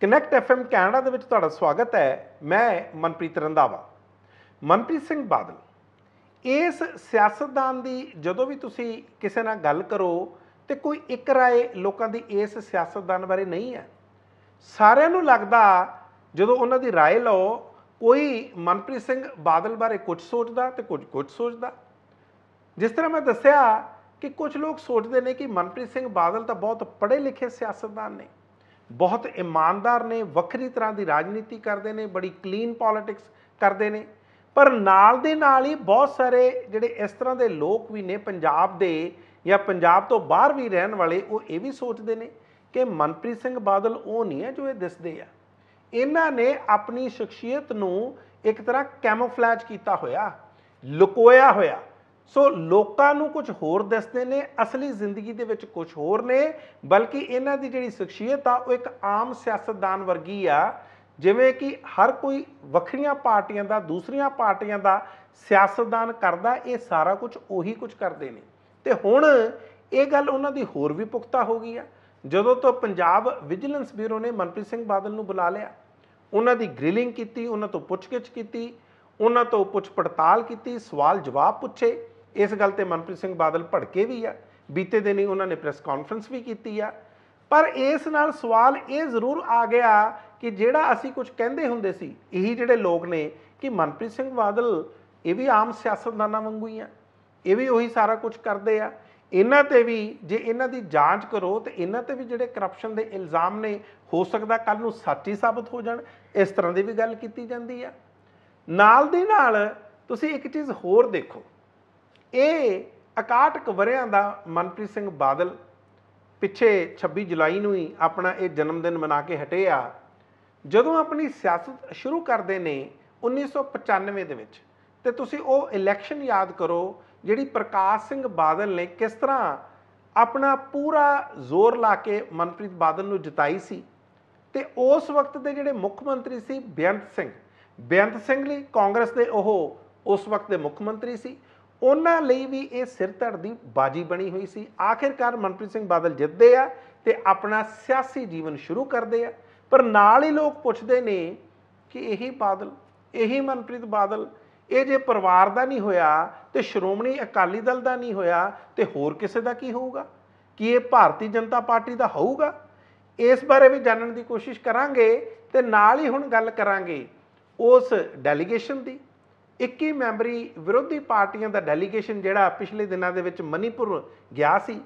connect FM Canada ਦੇ ਵਿੱਚ ਤੁਹਾਡਾ ਸਵਾਗਤ ਹੈ ਮੈਂ ਮਨਪ੍ਰੀਤ ਰੰਦਾਵਾ ਮਨਪ੍ਰੀਤ ਸਿੰਘ ਬਾਦਲ ਇਸ ਸਿਆਸਤਦਾਨ ਦੀ ਜਦੋਂ ਵੀ ਤੁਸੀਂ ਕਿਸੇ ਨਾਲ ਗੱਲ ਕਰੋ ਤੇ ਕੋਈ ਇੱਕ رائے ਲੋਕਾਂ ਦੀ ਇਸ ਸਿਆਸਤਦਾਨ ਬਾਰੇ ਨਹੀਂ ਹੈ ਸਾਰਿਆਂ ਨੂੰ ਲੱਗਦਾ ਜਦੋਂ ਉਹਨਾਂ ਦੀ رائے ਲਓ ਕੋਈ ਮਨਪ੍ਰੀਤ ਸਿੰਘ ਬਾਦਲ ਬਾਰੇ ਕੁਝ ਸੋਚਦਾ ਤੇ ਕੁਝ ਕੁਝ ਸੋਚਦਾ ਜਿਸ ਤਰ੍ਹਾਂ ਮੈਂ ਦੱਸਿਆ ਕਿ ਕੁਝ ਲੋਕ ਸੋਚਦੇ ਨੇ ਕਿ ਮਨਪ੍ਰੀਤ ਸਿੰਘ ਬਾਦਲ ਤਾਂ ਬਹੁਤ ਪੜ੍ਹੇ ਲਿਖੇ ਸਿਆਸਤਦਾਨ ਨੇ ਬਹੁਤ ਇਮਾਨਦਾਰ ਨੇ ਵੱਖਰੀ ਤਰ੍ਹਾਂ ਦੀ ਰਾਜਨੀਤੀ ਕਰਦੇ ਨੇ ਬੜੀ ਕਲੀਨ ਪੋਲਿਟਿਕਸ ਕਰਦੇ ਨੇ ਪਰ ਨਾਲ ਦੇ ਨਾਲ ਹੀ ਬਹੁਤ ਸਾਰੇ ਜਿਹੜੇ ਇਸ ਤਰ੍ਹਾਂ ਦੇ ਲੋਕ ਵੀ ਨੇ ਪੰਜਾਬ ਦੇ ਜਾਂ ਪੰਜਾਬ ਤੋਂ ਬਾਹਰ ਵੀ ਰਹਿਣ ਵਾਲੇ ਉਹ ਇਹ ਵੀ ਸੋਚਦੇ ਨੇ ਕਿ ਮਨਪ੍ਰੀਤ ਸਿੰਘ ਬਾਦਲ ਉਹ ਨਹੀਂ ਹੈ ਜੋ ਇਹ ਦਿਸਦੇ ਆ ਇਹਨਾਂ ਨੇ ਆਪਣੀ ਸ਼ਖਸੀਅਤ ਨੂੰ ਇੱਕ ਤਰ੍ਹਾਂ ਕੈਮੋਫਲੇਜ ਕੀਤਾ ਹੋਇਆ ਲੁਕੋਇਆ ਹੋਇਆ ਸੋ ਲੋਕਾਂ ਨੂੰ ਕੁਝ ਹੋਰ ਦੱਸਦੇ ਨੇ ਅਸਲੀ ਜ਼ਿੰਦਗੀ ਦੇ ਵਿੱਚ ਕੁਝ ਹੋਰ ਨੇ ਬਲਕਿ ਇਹਨਾਂ ਦੀ ਜਿਹੜੀ ਸ਼ਖਸੀਅਤ ਆ ਉਹ ਇੱਕ ਆਮ ਸਿਆਸਤਦਾਨ ਵਰਗੀ ਆ ਜਿਵੇਂ ਕਿ ਹਰ ਕੋਈ ਵੱਖਰੀਆਂ ਪਾਰਟੀਆਂ ਦਾ ਦੂਸਰੀਆਂ ਪਾਰਟੀਆਂ ਦਾ ਸਿਆਸਤਦਾਨ ਕਰਦਾ ਇਹ ਸਾਰਾ ਕੁਝ ਉਹੀ ਕੁਝ ਕਰਦੇ ਨੇ ਤੇ ਹੁਣ ਇਹ ਗੱਲ ਉਹਨਾਂ ਦੀ ਹੋਰ ਵੀ ਪੁਖਤਾ ਹੋ ਗਈ ਆ ਜਦੋਂ ਤੋਂ ਪੰਜਾਬ ਵਿਜੀਲੈਂਸ ਬਿਊਰੋ ਨੇ ਮਨਪ੍ਰੀਤ ਸਿੰਘ ਬਾਦਲ ਨੂੰ ਬੁਲਾ ਲਿਆ ਉਹਨਾਂ ਦੀ ਗ੍ਰਿਲਿੰਗ ਕੀਤੀ ਉਹਨਾਂ ਤੋਂ ਪੁੱਛਗਿੱਛ ਕੀਤੀ ਉਹਨਾਂ ਤੋਂ ਪੁੱਛ ਪੜਤਾਲ ਕੀਤੀ ਸਵਾਲ ਜਵਾਬ ਪੁੱਛੇ ਇਸ ਗੱਲ ਤੇ ਮਨਪ੍ਰੀਤ ਸਿੰਘ ਬਾਦਲ ਭੜਕੇ ਵੀ ਆ ਬੀਤੇ ਦਿਨੀ ਉਹਨਾਂ ਨੇ ਪ੍ਰੈਸ ਕਾਨਫਰੰਸ ਵੀ ਕੀਤੀ ਆ ਪਰ ਇਸ ਨਾਲ ਸਵਾਲ ਇਹ ਜ਼ਰੂਰ ਆ ਗਿਆ ਕਿ ਜਿਹੜਾ ਅਸੀਂ ਕੁਝ ਕਹਿੰਦੇ ਹੁੰਦੇ ਸੀ ਇਹੀ ਜਿਹੜੇ ਲੋਕ ਨੇ ਕਿ ਮਨਪ੍ਰੀਤ ਸਿੰਘ ਬਾਦਲ ਇਹ ਵੀ ਆਮ ਸਿਆਸਤਦਾਨਾਂ ਵਾਂਗੂ ਹੀ ਆ ਇਹ ਵੀ ਉਹੀ ਸਾਰਾ ਕੁਝ ਕਰਦੇ ਆ ਇਹਨਾਂ ਤੇ ਵੀ ਜੇ ਇਹਨਾਂ ਦੀ ਜਾਂਚ ਕਰੋ ਤੇ ਇਹਨਾਂ ਤੇ ਵੀ ਜਿਹੜੇ ਕਰਪਸ਼ਨ ਦੇ ਇਲਜ਼ਾਮ ਨੇ ਹੋ ਸਕਦਾ ਕੱਲ ਨੂੰ ਸੱਚੀ ਸਾਬਤ ਹੋ ਜਾਣ ਇਸ ਤਰ੍ਹਾਂ ਦੀ ਵੀ ਗੱਲ ਕੀਤੀ ਜਾਂਦੀ ਆ ਨਾਲ ਦੀ ਨਾਲ ਤੁਸੀਂ ਇੱਕ ਚੀਜ਼ ਹੋਰ ਦੇਖੋ ਇਹ 61 ਵਰਿਆਂ ਦਾ ਮਨਪ੍ਰੀਤ ਸਿੰਘ ਬਾਦਲ ਪਿੱਛੇ 26 ਜੁਲਾਈ ਨੂੰ ਹੀ ਆਪਣਾ ਇਹ ਜਨਮ ਦਿਨ ਮਨਾ ਕੇ ਹਟੇ ਆ ਜਦੋਂ ਆਪਣੀ ਸਿਆਸਤ ਸ਼ੁਰੂ ਕਰਦੇ ਨੇ 1995 ਦੇ ਵਿੱਚ ਤੇ ਤੁਸੀਂ ਉਹ ਇਲੈਕਸ਼ਨ ਯਾਦ ਕਰੋ ਜਿਹੜੀ ਪ੍ਰਕਾਸ਼ ਸਿੰਘ ਬਾਦਲ ਨੇ ਕਿਸ ਤਰ੍ਹਾਂ ਆਪਣਾ ਪੂਰਾ ਜ਼ੋਰ ਲਾ ਕੇ ਮਨਪ੍ਰੀਤ ਬਾਦਲ ਨੂੰ ਜਿਤਾਈ ਸੀ ਤੇ ਉਸ ਵਕਤ ਦੇ ਜਿਹੜੇ ਮੁੱਖ ਮੰਤਰੀ ਸੀ ਬੇਅੰਤ ਸਿੰਘ ਬੇਅੰਤ ਸਿੰਘ ਲਈ ਕਾਂਗਰਸ ਦੇ ਉਹ ਉਸ ਵਕਤ ਦੇ ਮੁੱਖ ਮੰਤਰੀ ਸੀ ਉਹਨਾਂ ਲਈ ਵੀ ਇਹ ਸਿਰ ਧੜ ਦੀ ਬਾਜੀ ਬਣੀ ਹੋਈ ਸੀ ਆਖਿਰਕਾਰ ਮਨਪ੍ਰੀਤ ਸਿੰਘ ਬਾਦਲ ਜਿੱਤਦੇ ਆ ਤੇ ਆਪਣਾ ਸਿਆਸੀ ਜੀਵਨ ਸ਼ੁਰੂ ਕਰਦੇ ਆ ਪਰ ਨਾਲ ਹੀ ਲੋਕ ਪੁੱਛਦੇ ਨੇ ਕਿ ਇਹੀ ਬਾਦਲ ਇਹੀ ਮਨਪ੍ਰੀਤ ਬਾਦਲ ਇਹ ਜੇ ਪਰਿਵਾਰ ਦਾ ਨਹੀਂ ਹੋਇਆ ਤੇ ਸ਼੍ਰੋਮਣੀ ਅਕਾਲੀ ਦਲ ਦਾ ਨਹੀਂ ਹੋਇਆ ਤੇ ਹੋਰ ਕਿਸੇ ਦਾ ਕੀ ਹੋਊਗਾ ਕਿ ਇਹ ਭਾਰਤੀ ਜਨਤਾ ਪਾਰਟੀ ਦਾ ਹੋਊਗਾ ਇਸ ਬਾਰੇ ਵੀ ਜਾਣਨ ਦੀ ਕੋਸ਼ਿਸ਼ ਕਰਾਂਗੇ ਤੇ ਨਾਲ ਹੀ ਹੁਣ ਗੱਲ ਕਰਾਂਗੇ ਉਸ ਡੈਲੀਗੇਸ਼ਨ ਦੀ 21 ਮੈਂਬਰੀ ਵਿਰੋਧੀ ਪਾਰਟੀਆਂ ਦਾ ਡੈਲੀਗੇਸ਼ਨ ਜਿਹੜਾ ਪਿਛਲੇ ਦਿਨਾਂ ਦੇ ਵਿੱਚ ਮਨੀਪੁਰ ਗਿਆ ਸੀ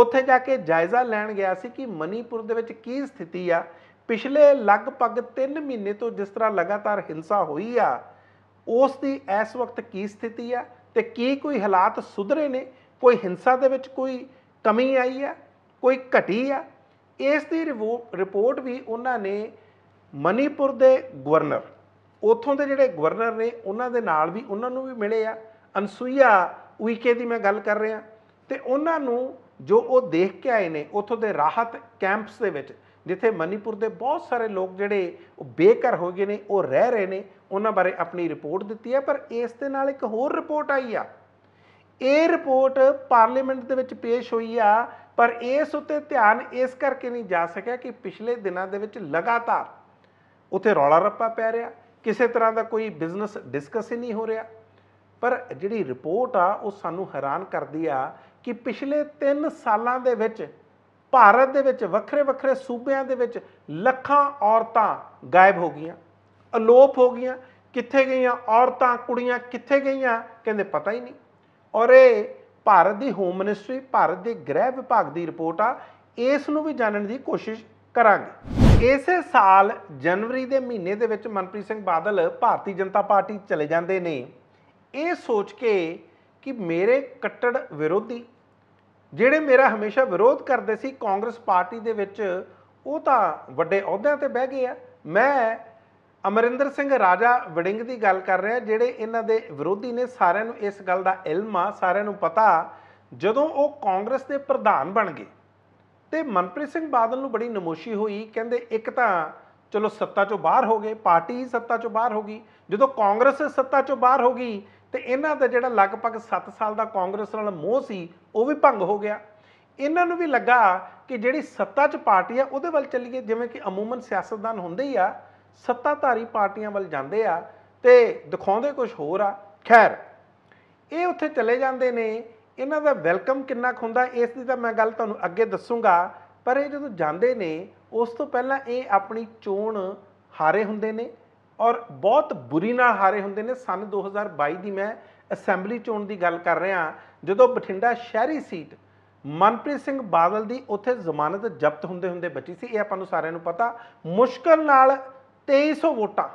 ਉੱਥੇ ਜਾ ਕੇ ਜਾਇਜ਼ਾ ਲੈਣ ਗਿਆ ਸੀ ਕਿ ਮਨੀਪੁਰ ਦੇ ਵਿੱਚ ਕੀ ਸਥਿਤੀ ਆ ਪਿਛਲੇ ਲਗਭਗ 3 ਮਹੀਨੇ ਤੋਂ ਜਿਸ ਤਰ੍ਹਾਂ ਲਗਾਤਾਰ ਹਿੰਸਾ ਹੋਈ ਆ ਉਸ ਦੀ ਇਸ ਵਕਤ ਕੀ ਸਥਿਤੀ ਆ ਤੇ ਕੀ ਕੋਈ ਹਾਲਾਤ ਸੁਧਰੇ ਨੇ ਕੋਈ ਹਿੰਸਾ ਦੇ ਵਿੱਚ ਕੋਈ ਕਮੀ ਆਈ ਆ ਕੋਈ ਘਟੀ ਆ ਇਸ ਦੀ ਰਿਪੋਰਟ ਵੀ ਉਹਨਾਂ ਨੇ ਮਨੀਪੁਰ ਦੇ ਗਵਰਨਰ ਉਥੋਂ ਦੇ ਜਿਹੜੇ ਗਵਰਨਰ ਨੇ ਉਹਨਾਂ ਦੇ ਨਾਲ ਵੀ ਉਹਨਾਂ ਨੂੰ ਵੀ ਮਿਲੇ ਆ ਅਨਸੂਈਆ ਉਈਕੇ ਦੀ ਮੈਂ ਗੱਲ ਕਰ ਰਿਹਾ ਤੇ ਉਹਨਾਂ ਨੂੰ ਜੋ ਉਹ ਦੇਖ ਕੇ ਆਏ ਨੇ ਉਥੋਂ ਦੇ ਰਾਹਤ ਕੈਂਪਸ ਦੇ ਵਿੱਚ ਜਿੱਥੇ ਮਨੀਪੁਰ ਦੇ ਬਹੁਤ ਸਾਰੇ ਲੋਕ ਜਿਹੜੇ ਉਹ ਹੋ ਗਏ ਨੇ ਉਹ ਰਹਿ ਰਹੇ ਨੇ ਉਹਨਾਂ ਬਾਰੇ ਆਪਣੀ ਰਿਪੋਰਟ ਦਿੱਤੀ ਹੈ ਪਰ ਇਸ ਦੇ ਨਾਲ ਇੱਕ ਹੋਰ ਰਿਪੋਰਟ ਆਈ ਆ ਇਹ ਰਿਪੋਰਟ ਪਾਰਲੀਮੈਂਟ ਦੇ ਵਿੱਚ ਪੇਸ਼ ਹੋਈ ਆ ਪਰ ਇਸ ਉੱਤੇ ਧਿਆਨ ਇਸ ਕਰਕੇ ਨਹੀਂ ਜਾ ਸਕਿਆ ਕਿ ਪਿਛਲੇ ਦਿਨਾਂ ਦੇ ਵਿੱਚ ਲਗਾਤਾਰ ਉੱਥੇ ਰੌਲਾ ਰੱਪਾ ਪੈ ਰਿਹਾ ਕਿਸੇ ਤਰ੍ਹਾਂ ਦਾ ਕੋਈ ਬਿਜ਼ਨਸ ਡਿਸਕਸ ਹੀ ਨਹੀਂ ਹੋ ਰਿਹਾ ਪਰ ਜਿਹੜੀ ਰਿਪੋਰਟ ਆ ਉਹ ਸਾਨੂੰ ਹੈਰਾਨ ਕਰਦੀ ਆ ਕਿ ਪਿਛਲੇ 3 ਸਾਲਾਂ ਦੇ ਵਿੱਚ ਭਾਰਤ ਦੇ ਵਿੱਚ ਵੱਖਰੇ-ਵੱਖਰੇ ਸੂਬਿਆਂ ਦੇ ਵਿੱਚ ਲੱਖਾਂ ਔਰਤਾਂ ਗਾਇਬ ਹੋ ਗਈਆਂ ਅਲੋਪ ਹੋ ਗਈਆਂ ਕਿੱਥੇ ਗਈਆਂ ਔਰਤਾਂ ਕੁੜੀਆਂ ਕਿੱਥੇ ਗਈਆਂ ਕਹਿੰਦੇ ਪਤਾ ਹੀ ਨਹੀਂ ਔਰ ਇਹ ਭਾਰਤ ਦੀ ਹੋਮ ਮਿਨਿਸਟਰੀ ਭਾਰਤ ਦੇ ਗ੍ਰਹਿ ਵਿਭਾਗ ਦੀ ਰਿਪੋਰਟ ਆ ਇਸ ਨੂੰ ਵੀ ਜਾਣਨ ਦੀ ਕੋਸ਼ਿਸ਼ ਕਰਾਂਗੇ ਇਸੇ ਸਾਲ ਜਨਵਰੀ ਦੇ ਮਹੀਨੇ ਦੇ ਵਿੱਚ ਮਨਪ੍ਰੀਤ ਸਿੰਘ ਬਾਦਲ ਭਾਰਤੀ ਜਨਤਾ ਪਾਰਟੀ ਚਲੇ ਜਾਂਦੇ ਨੇ ਇਹ ਸੋਚ ਕੇ ਕਿ ਮੇਰੇ ਕੱਟੜ ਵਿਰੋਧੀ ਜਿਹੜੇ ਮੇਰਾ ਹਮੇਸ਼ਾ ਵਿਰੋਧ ਕਰਦੇ ਸੀ ਕਾਂਗਰਸ ਪਾਰਟੀ ਦੇ ਵਿੱਚ ਉਹ ਤਾਂ ਵੱਡੇ ਅਹੁਦਿਆਂ ਤੇ ਬਹਿ ਗਏ ਆ ਮੈਂ ਅਮਰਿੰਦਰ ਸਿੰਘ ਰਾਜਾ ਵੜਿੰਗ ਦੀ ਗੱਲ ਕਰ ਰਿਹਾ ਜਿਹੜੇ ਇਹਨਾਂ ਦੇ ਵਿਰੋਧੀ ਨੇ ਸਾਰਿਆਂ ਨੂੰ ਇਸ ਗੱਲ ਦਾ ਇਲਮ ਆ ਸਾਰਿਆਂ ਨੂੰ ਪਤਾ ਜਦੋਂ ਉਹ ਕਾਂਗਰਸ ਦੇ ਪ੍ਰਧਾਨ ਬਣ ਗਏ ਤੇ ਮਨਪ੍ਰੀਤ ਸਿੰਘ ਬਾਦਲ ਨੂੰ ਬੜੀ ਨਮੋਸ਼ੀ ਹੋਈ ਕਹਿੰਦੇ ਇੱਕ ਤਾਂ ਚਲੋ ਸੱਤਾ ਚੋਂ ਬਾਹਰ ਹੋ ਗਏ ਪਾਰਟੀ ਸੱਤਾ ਚੋਂ ਬਾਹਰ ਹੋ ਗਈ ਜਦੋਂ ਕਾਂਗਰਸ ਸੱਤਾ ਚੋਂ ਬਾਹਰ ਹੋ ਗਈ ਤੇ ਇਹਨਾਂ ਦਾ ਜਿਹੜਾ ਲਗਭਗ 7 ਸਾਲ ਦਾ ਕਾਂਗਰਸ ਨਾਲ ਮੋਹ ਸੀ ਉਹ ਵੀ ਭੰਗ ਹੋ ਗਿਆ ਇਹਨਾਂ ਨੂੰ ਵੀ ਲੱਗਾ ਕਿ ਜਿਹੜੀ ਸੱਤਾ 'ਚ ਪਾਰਟੀ ਆ ਉਹਦੇ ਵੱਲ ਚੱਲੀਏ ਜਿਵੇਂ ਕਿ ਅਮੂਮਨ ਸਿਆਸਤਦਾਨ ਹੁੰਦੇ ਹੀ ਆ ਸੱਤਾਧਾਰੀ ਪਾਰਟੀਆਂ ਵੱਲ ਜਾਂਦੇ ਆ ਤੇ ਦਿਖਾਉਂਦੇ ਕੁਝ ਹੋਰ ਆ ਖੈਰ ਇਹ ਉੱਥੇ ਚਲੇ ਜਾਂਦੇ ਨੇ ਇਹਨਾਂ ਦਾ ਵੈਲਕਮ ਕਿੰਨਾ ਹੁੰਦਾ ਇਸ ਦੀ ਤਾਂ ਮੈਂ ਗੱਲ ਤੁਹਾਨੂੰ ਅੱਗੇ ਦੱਸੂਗਾ ਪਰ ਇਹ ਜਦੋਂ ਜਾਂਦੇ ਨੇ ਉਸ ਤੋਂ ਪਹਿਲਾਂ ਇਹ ਆਪਣੀ ਚੋਣ ਹਾਰੇ ਹੁੰਦੇ ਨੇ ਔਰ ਬਹੁਤ ਬੁਰੀ ਨਾਲ ਹਾਰੇ ਹੁੰਦੇ ਨੇ ਸਨ 2022 ਦੀ ਮੈਂ ਅਸੈਂਬਲੀ ਚੋਣ ਦੀ ਗੱਲ ਕਰ ਰਿਹਾ ਜਦੋਂ ਬਠਿੰਡਾ ਸ਼ਹਿਰੀ ਸੀਟ ਮਨਪ੍ਰੀਤ ਸਿੰਘ ਬਾਦਲ ਦੀ ਉੱਥੇ ਜ਼ਮਾਨਤ ਜ਼ਬਤ ਹੁੰਦੇ ਹੁੰਦੇ ਬਚੀ ਸੀ ਇਹ ਆਪਾਂ ਨੂੰ ਸਾਰਿਆਂ ਨੂੰ ਪਤਾ ਮੁਸ਼ਕਲ ਨਾਲ 2300 ਵੋਟਾਂ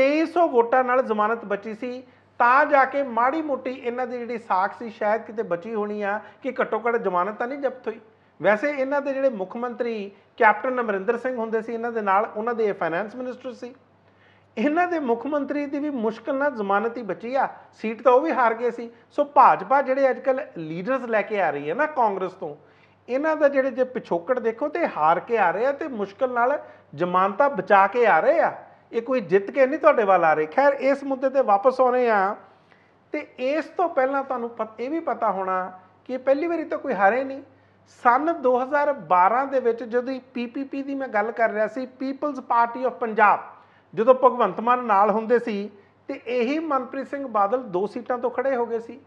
2300 ਵੋਟਾਂ ਨਾਲ ਜ਼ਮਾਨਤ ਬਚੀ ਸੀ ਤਾਂ ਜਾ ਕੇ ਮਾੜੀ ਮੋਟੀ ਇਹਨਾਂ ਦੀ ਜਿਹੜੀ ਸਾਖ ਸੀ ਸ਼ਾਇਦ ਕਿਤੇ ਬਚੀ ਹੋਣੀ ਆ ਕਿ ਘੱਟੋ ਘੱਟ ਜ਼ਮਾਨਤ ਤਾਂ ਨਹੀਂ ਜ਼ਬਤ ਹੋਈ ਵੈਸੇ ਇਹਨਾਂ ਦੇ ਜਿਹੜੇ ਮੁੱਖ ਮੰਤਰੀ ਕੈਪਟਨ ਅਮਰਿੰਦਰ ਸਿੰਘ ਹੁੰਦੇ ਸੀ ਇਹਨਾਂ ਦੇ ਨਾਲ ਉਹਨਾਂ ਦੇ ਫਾਈਨੈਂਸ ਮਿਨਿਸਟਰ ਸੀ ਇਹਨਾਂ ਦੇ ਮੁੱਖ ਮੰਤਰੀ ਦੀ ਵੀ ਮੁਸ਼ਕਲ ਨਾਲ ਜ਼ਮਾਨਤ ਹੀ ਬਚੀ ਆ ਸੀਟ ਤਾਂ ਉਹ ਵੀ ਹਾਰ ਗਏ ਸੀ ਸੋ ਭਾਜਪਾ ਜਿਹੜੇ ਅੱਜਕੱਲ ਲੀਡਰਸ ਲੈ ਕੇ ਆ ਰਹੀ ਹੈ ਨਾ ਕਾਂਗਰਸ ਤੋਂ ਇਹਨਾਂ ਦਾ ਜਿਹੜੇ ਜੇ ਪਿਛੋਕੜ ਦੇਖੋ ਤੇ ਹਾਰ ਕੇ ਆ ਰਹੇ ਆ ਤੇ ਮੁਸ਼ਕਲ ਨਾਲ ਜ਼ਮਾਨਤਾਂ ਬਚਾ ਕੇ ਆ ਰਹੇ ਆ ਇਹ ਕੋਈ ਜਿੱਤ ਕੇ ਨਹੀਂ ਤੁਹਾਡੇ ਵੱਲ ਆ ਰਹੇ ਖੈਰ ਇਸ ਮੁੱਦੇ ਤੇ ਵਾਪਸ ਆਉਨੇ ਆ ਤੇ ਇਸ ਤੋਂ ਪਹਿਲਾਂ ਤੁਹਾਨੂੰ ਇਹ ਵੀ ਪਤਾ ਹੋਣਾ ਕਿ ਪਹਿਲੀ ਵਾਰੀ ਤਾਂ ਕੋਈ ਹਾਰੇ ਨਹੀਂ ਸਨ 2012 ਦੇ ਵਿੱਚ ਜਦੋਂ ਪੀਪੀਪੀ ਦੀ ਮੈਂ ਗੱਲ ਕਰ ਰਿਹਾ ਸੀ ਪੀਪਲਜ਼ ਪਾਰਟੀ ਆਫ ਪੰਜਾਬ ਜਦੋਂ ਭਗਵੰਤ ਮਾਨ ਨਾਲ ਹੁੰਦੇ ਸੀ ਤੇ ਇਹੀ ਮਨਪ੍ਰੀਤ ਸਿੰਘ ਬਾਦਲ ਦੋ ਸੀਟਾਂ ਤੋਂ ਖੜੇ ਹੋ ਗਏ ਸੀ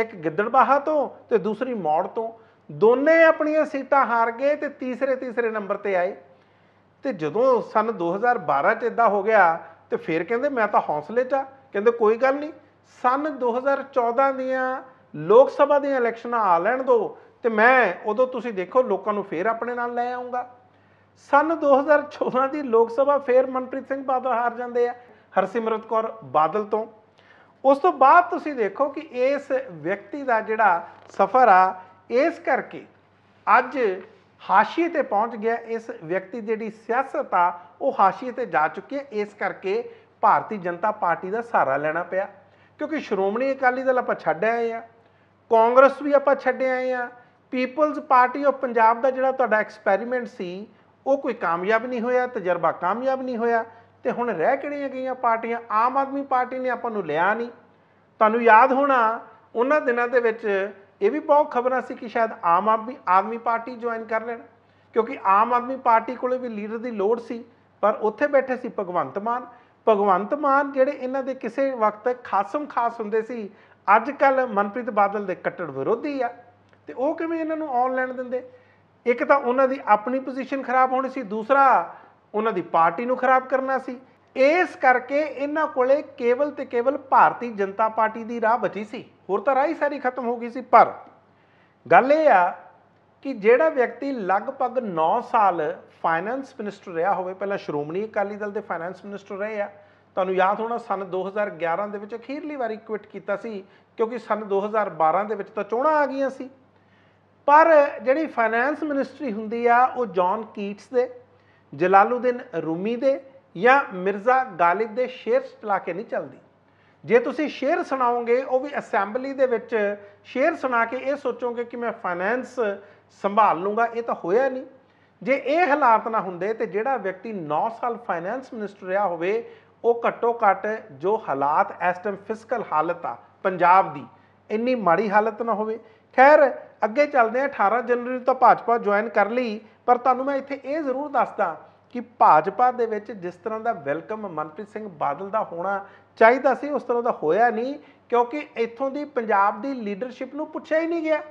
ਇੱਕ ਗਿੱਦੜਬਾਹਾ ਤੋਂ ਤੇ ਦੂਸਰੀ ਮੌੜ ਤੋਂ ਦੋਨੇ ਆਪਣੀਆਂ ਸੀਟਾਂ ਹਾਰ ਗਏ ਤੇ ਤੀਸਰੇ ਤੀਸਰੇ ਨੰਬਰ ਤੇ ਆਏ ਤੇ ਜਦੋਂ ਸਨ 2012 ਚ ਇਦਾਂ ਹੋ ਗਿਆ ਤੇ ਫਿਰ ਕਹਿੰਦੇ ਮੈਂ ਤਾਂ ਹੌਸਲੇ 'ਚ ਆ ਕਹਿੰਦੇ ਕੋਈ ਗੱਲ ਨਹੀਂ ਸਨ 2014 ਦੀਆਂ ਲੋਕ ਸਭਾ ਦੀਆਂ ਇਲੈਕਸ਼ਨਾਂ ਆ ਲੈਣ ਦੋ ਤੇ ਮੈਂ ਉਦੋਂ ਤੁਸੀਂ ਦੇਖੋ ਲੋਕਾਂ ਨੂੰ ਫੇਰ ਆਪਣੇ ਨਾਲ ਲੈ ਆਉਂਗਾ ਸਨ 2014 ਦੀ ਲੋਕ ਸਭਾ ਫੇਰ ਮਨਪ੍ਰੀਤ ਸਿੰਘ ਬਾਦਲ ਹਾਰ ਜਾਂਦੇ ਆ ਹਰਸਿਮਰਤ ਕੌਰ ਬਾਦਲ ਤੋਂ ਉਸ ਤੋਂ ਬਾਅਦ ਤੁਸੀਂ ਦੇਖੋ ਕਿ ਇਸ ਵਿਅਕਤੀ ਦਾ ਜਿਹੜਾ ਸਫ਼ਰ ਆ ਇਸ ਕਰਕੇ ਅੱਜ ਹਾਸ਼ੀਏ ਤੇ ਪਹੁੰਚ ਗਿਆ ਇਸ ਵਿਅਕਤੀ ਜਿਹੜੀ ਸਿਆਸਤ ਆ ਉਹ ਹਾਸ਼ੀਏ ਤੇ ਜਾ ਚੁੱਕੀ ਹੈ ਇਸ ਕਰਕੇ ਭਾਰਤੀ ਜਨਤਾ ਪਾਰਟੀ ਦਾ ਸਹਾਰਾ ਲੈਣਾ ਪਿਆ ਕਿਉਂਕਿ ਸ਼੍ਰੋਮਣੀ ਅਕਾਲੀ ਦਲ ਆਪਾਂ ਛੱਡ ਆਏ ਆ ਕਾਂਗਰਸ ਵੀ ਆਪਾਂ ਛੱਡ ਆਏ ਆ ਪੀਪਲਜ਼ ਪਾਰਟੀ ਆਫ ਪੰਜਾਬ ਦਾ ਜਿਹੜਾ ਤੁਹਾਡਾ ਐਕਸਪੈਰੀਮੈਂਟ ਸੀ ਉਹ ਕੋਈ ਕਾਮਯਾਬ ਨਹੀਂ ਹੋਇਆ ਤਜਰਬਾ ਕਾਮਯਾਬ ਨਹੀਂ ਹੋਇਆ ਤੇ ਹੁਣ ਰਹਿ ਕਿਹੜੀਆਂ ਗਈਆਂ ਪਾਰਟੀਆਂ ਆਮ ਆਦਮੀ ਪਾਰਟੀ ਨੇ ਆਪਾਂ ਨੂੰ ਲਿਆ ਨਹੀਂ ਤੁਹਾਨੂੰ ਯਾਦ ਹੋਣਾ ਉਹਨਾਂ ਦਿਨਾਂ ਦੇ ਵਿੱਚ ਇਹ ਵੀ ਬਹੁਤ ਖਬਰਾਂ ਸੀ ਕਿ ਸ਼ਾਇਦ ਆਮ ਆਦਮੀ ਆਦਮੀ ਪਾਰਟੀ ਜੁਆਇਨ ਕਰ ਲੈਣ ਕਿਉਂਕਿ ਆਮ ਆਦਮੀ ਪਾਰਟੀ ਕੋਲੇ ਵੀ ਲੀਡਰ ਦੀ ਲੋੜ ਸੀ ਪਰ ਉੱਥੇ ਬੈਠੇ ਸੀ ਭਗਵੰਤ ਮਾਨ ਭਗਵੰਤ ਮਾਨ ਜਿਹੜੇ ਇਹਨਾਂ ਦੇ ਕਿਸੇ ਵਕਤ ਖਾਸਮ ਖਾਸ ਹੁੰਦੇ ਸੀ ਅੱਜ ਕੱਲ ਮਨਪ੍ਰੀਤ ਬਾਦਲ ਦੇ ਕੱਟੜ ਵਿਰੋਧੀ ਆ ਤੇ ਉਹ ਕਿਵੇਂ ਇਹਨਾਂ ਨੂੰ ਆਨ ਲੈਣ ਦਿੰਦੇ ਇੱਕ ਤਾਂ ਉਹਨਾਂ ਦੀ ਆਪਣੀ ਪੋਜੀਸ਼ਨ ਖਰਾਬ ਹੋਣੀ ਸੀ ਦੂਸਰਾ ਉਹਨਾਂ ਦੀ ਪਾਰਟੀ ਨੂੰ ਖਰਾਬ ਕਰਨਾ ਸੀ ਇਸ ਕਰਕੇ ਇਹਨਾਂ ਕੋਲੇ ਕੇਵਲ ਤੇ ਕੇਵਲ ਭਾਰਤੀ ਜਨਤਾ ਪਾਰਟੀ ਦੀ ਰਾਹ ਬਚੀ ਸੀ ਹੋਰ ਤਾਂ ਰਾਹ ਹੀ ਸਾਰੀ ਖਤਮ ਹੋ ਗਈ ਸੀ ਪਰ ਗੱਲ ਇਹ ਆ ਕਿ ਜਿਹੜਾ ਵਿਅਕਤੀ ਲਗਭਗ 9 ਸਾਲ ਫਾਈਨੈਂਸ ਮਿਨਿਸਟਰ ਰਿਹਾ ਹੋਵੇ ਪਹਿਲਾਂ ਸ਼੍ਰੋਮਣੀ ਅਕਾਲੀ ਦਲ ਦੇ ਫਾਈਨੈਂਸ ਮਿਨਿਸਟਰ ਰਹੇ ਆ ਤੁਹਾਨੂੰ ਯਾਦ ਹੋਣਾ ਸਨ 2011 ਦੇ ਵਿੱਚ ਅਖੀਰਲੀ ਵਾਰੀ ਕੁਇਟ ਕੀਤਾ ਸੀ ਕਿਉਂਕਿ ਸਨ 2012 ਦੇ ਵਿੱਚ ਤਾਂ ਚੋਣਾਂ ਆ ਗਈਆਂ ਸੀ ਪਰ ਜਿਹੜੀ ਫਾਈਨੈਂਸ ਮਿਨਿਸਟਰੀ ਹੁੰਦੀ ਆ ਉਹ ਜੌਨ ਕੀਟਸ ਦੇ ਜਲਾਲੂਦੀਨ ਰੂਮੀ ਦੇ ਜਾਂ ਮਿਰਜ਼ਾ ਗਾਲਿਬ ਦੇ ਸ਼ੇਰ ਚਲਾ ਕੇ ਨਹੀਂ ਚੱਲਦੀ ਜੇ ਤੁਸੀਂ ਸ਼ੇਰ ਸੁਣਾਓਗੇ ਉਹ ਵੀ ਅਸੈਂਬਲੀ ਦੇ ਵਿੱਚ ਸ਼ੇਰ ਸੁਣਾ ਕੇ ਇਹ ਸੋਚੋਗੇ ਕਿ ਮੈਂ ਫਾਈਨੈਂਸ ਸੰਭਾਲ ਲੂੰਗਾ ਇਹ ਤਾਂ ਹੋਇਆ ਨਹੀਂ ਜੇ ਇਹ ਹਾਲਾਤ ਨਾ ਹੁੰਦੇ ਤੇ ਜਿਹੜਾ ਵਿਅਕਤੀ 9 ਸਾਲ ਫਾਈਨੈਂਸ ਮਿਨਿਸਟਰ ਰਿਹਾ ਹੋਵੇ ਉਹ ਘੱਟੋ ਘੱਟ ਜੋ ਹਾਲਾਤ ਇਸ ਟਾਈਮ ਫਿਸਕਲ ਹਾਲਤ ਆ ਪੰਜਾਬ ਦੀ ਇੰਨੀ ਮਾੜੀ ਹਾਲਤ ਨਾ ਹੋਵੇ ਖੈਰ ਅੱਗੇ ਚੱਲਦੇ ਆ 18 ਜਨਵਰੀ ਤੋਂ ਭਾਜਪਾ ਜੁਆਇਨ ਕਰ ਲਈ ਪਰ ਤੁਹਾਨੂੰ ਮੈਂ ਇੱਥੇ ਇਹ ਜ਼ਰੂਰ ਦੱਸਦਾ ਕਿ ਭਾਜਪਾ ਦੇ ਵਿੱਚ ਜਿਸ ਤਰ੍ਹਾਂ ਦਾ ਵੈਲਕਮ ਮਨਪ੍ਰੀਤ ਸਿੰਘ ਬਾਦਲ ਦਾ ਹੋਣਾ ਚਾਹੀਦਾ ਸੀ ਉਸ ਤਰ੍ਹਾਂ ਦਾ ਹੋਇਆ ਨਹੀਂ ਕਿਉਂਕਿ ਇੱਥੋਂ ਦੀ ਪੰਜਾਬ ਦੀ ਲੀਡਰਸ਼ਿਪ ਨੂੰ ਪੁੱਛਿਆ ਹੀ ਨਹੀਂ ਗਿਆ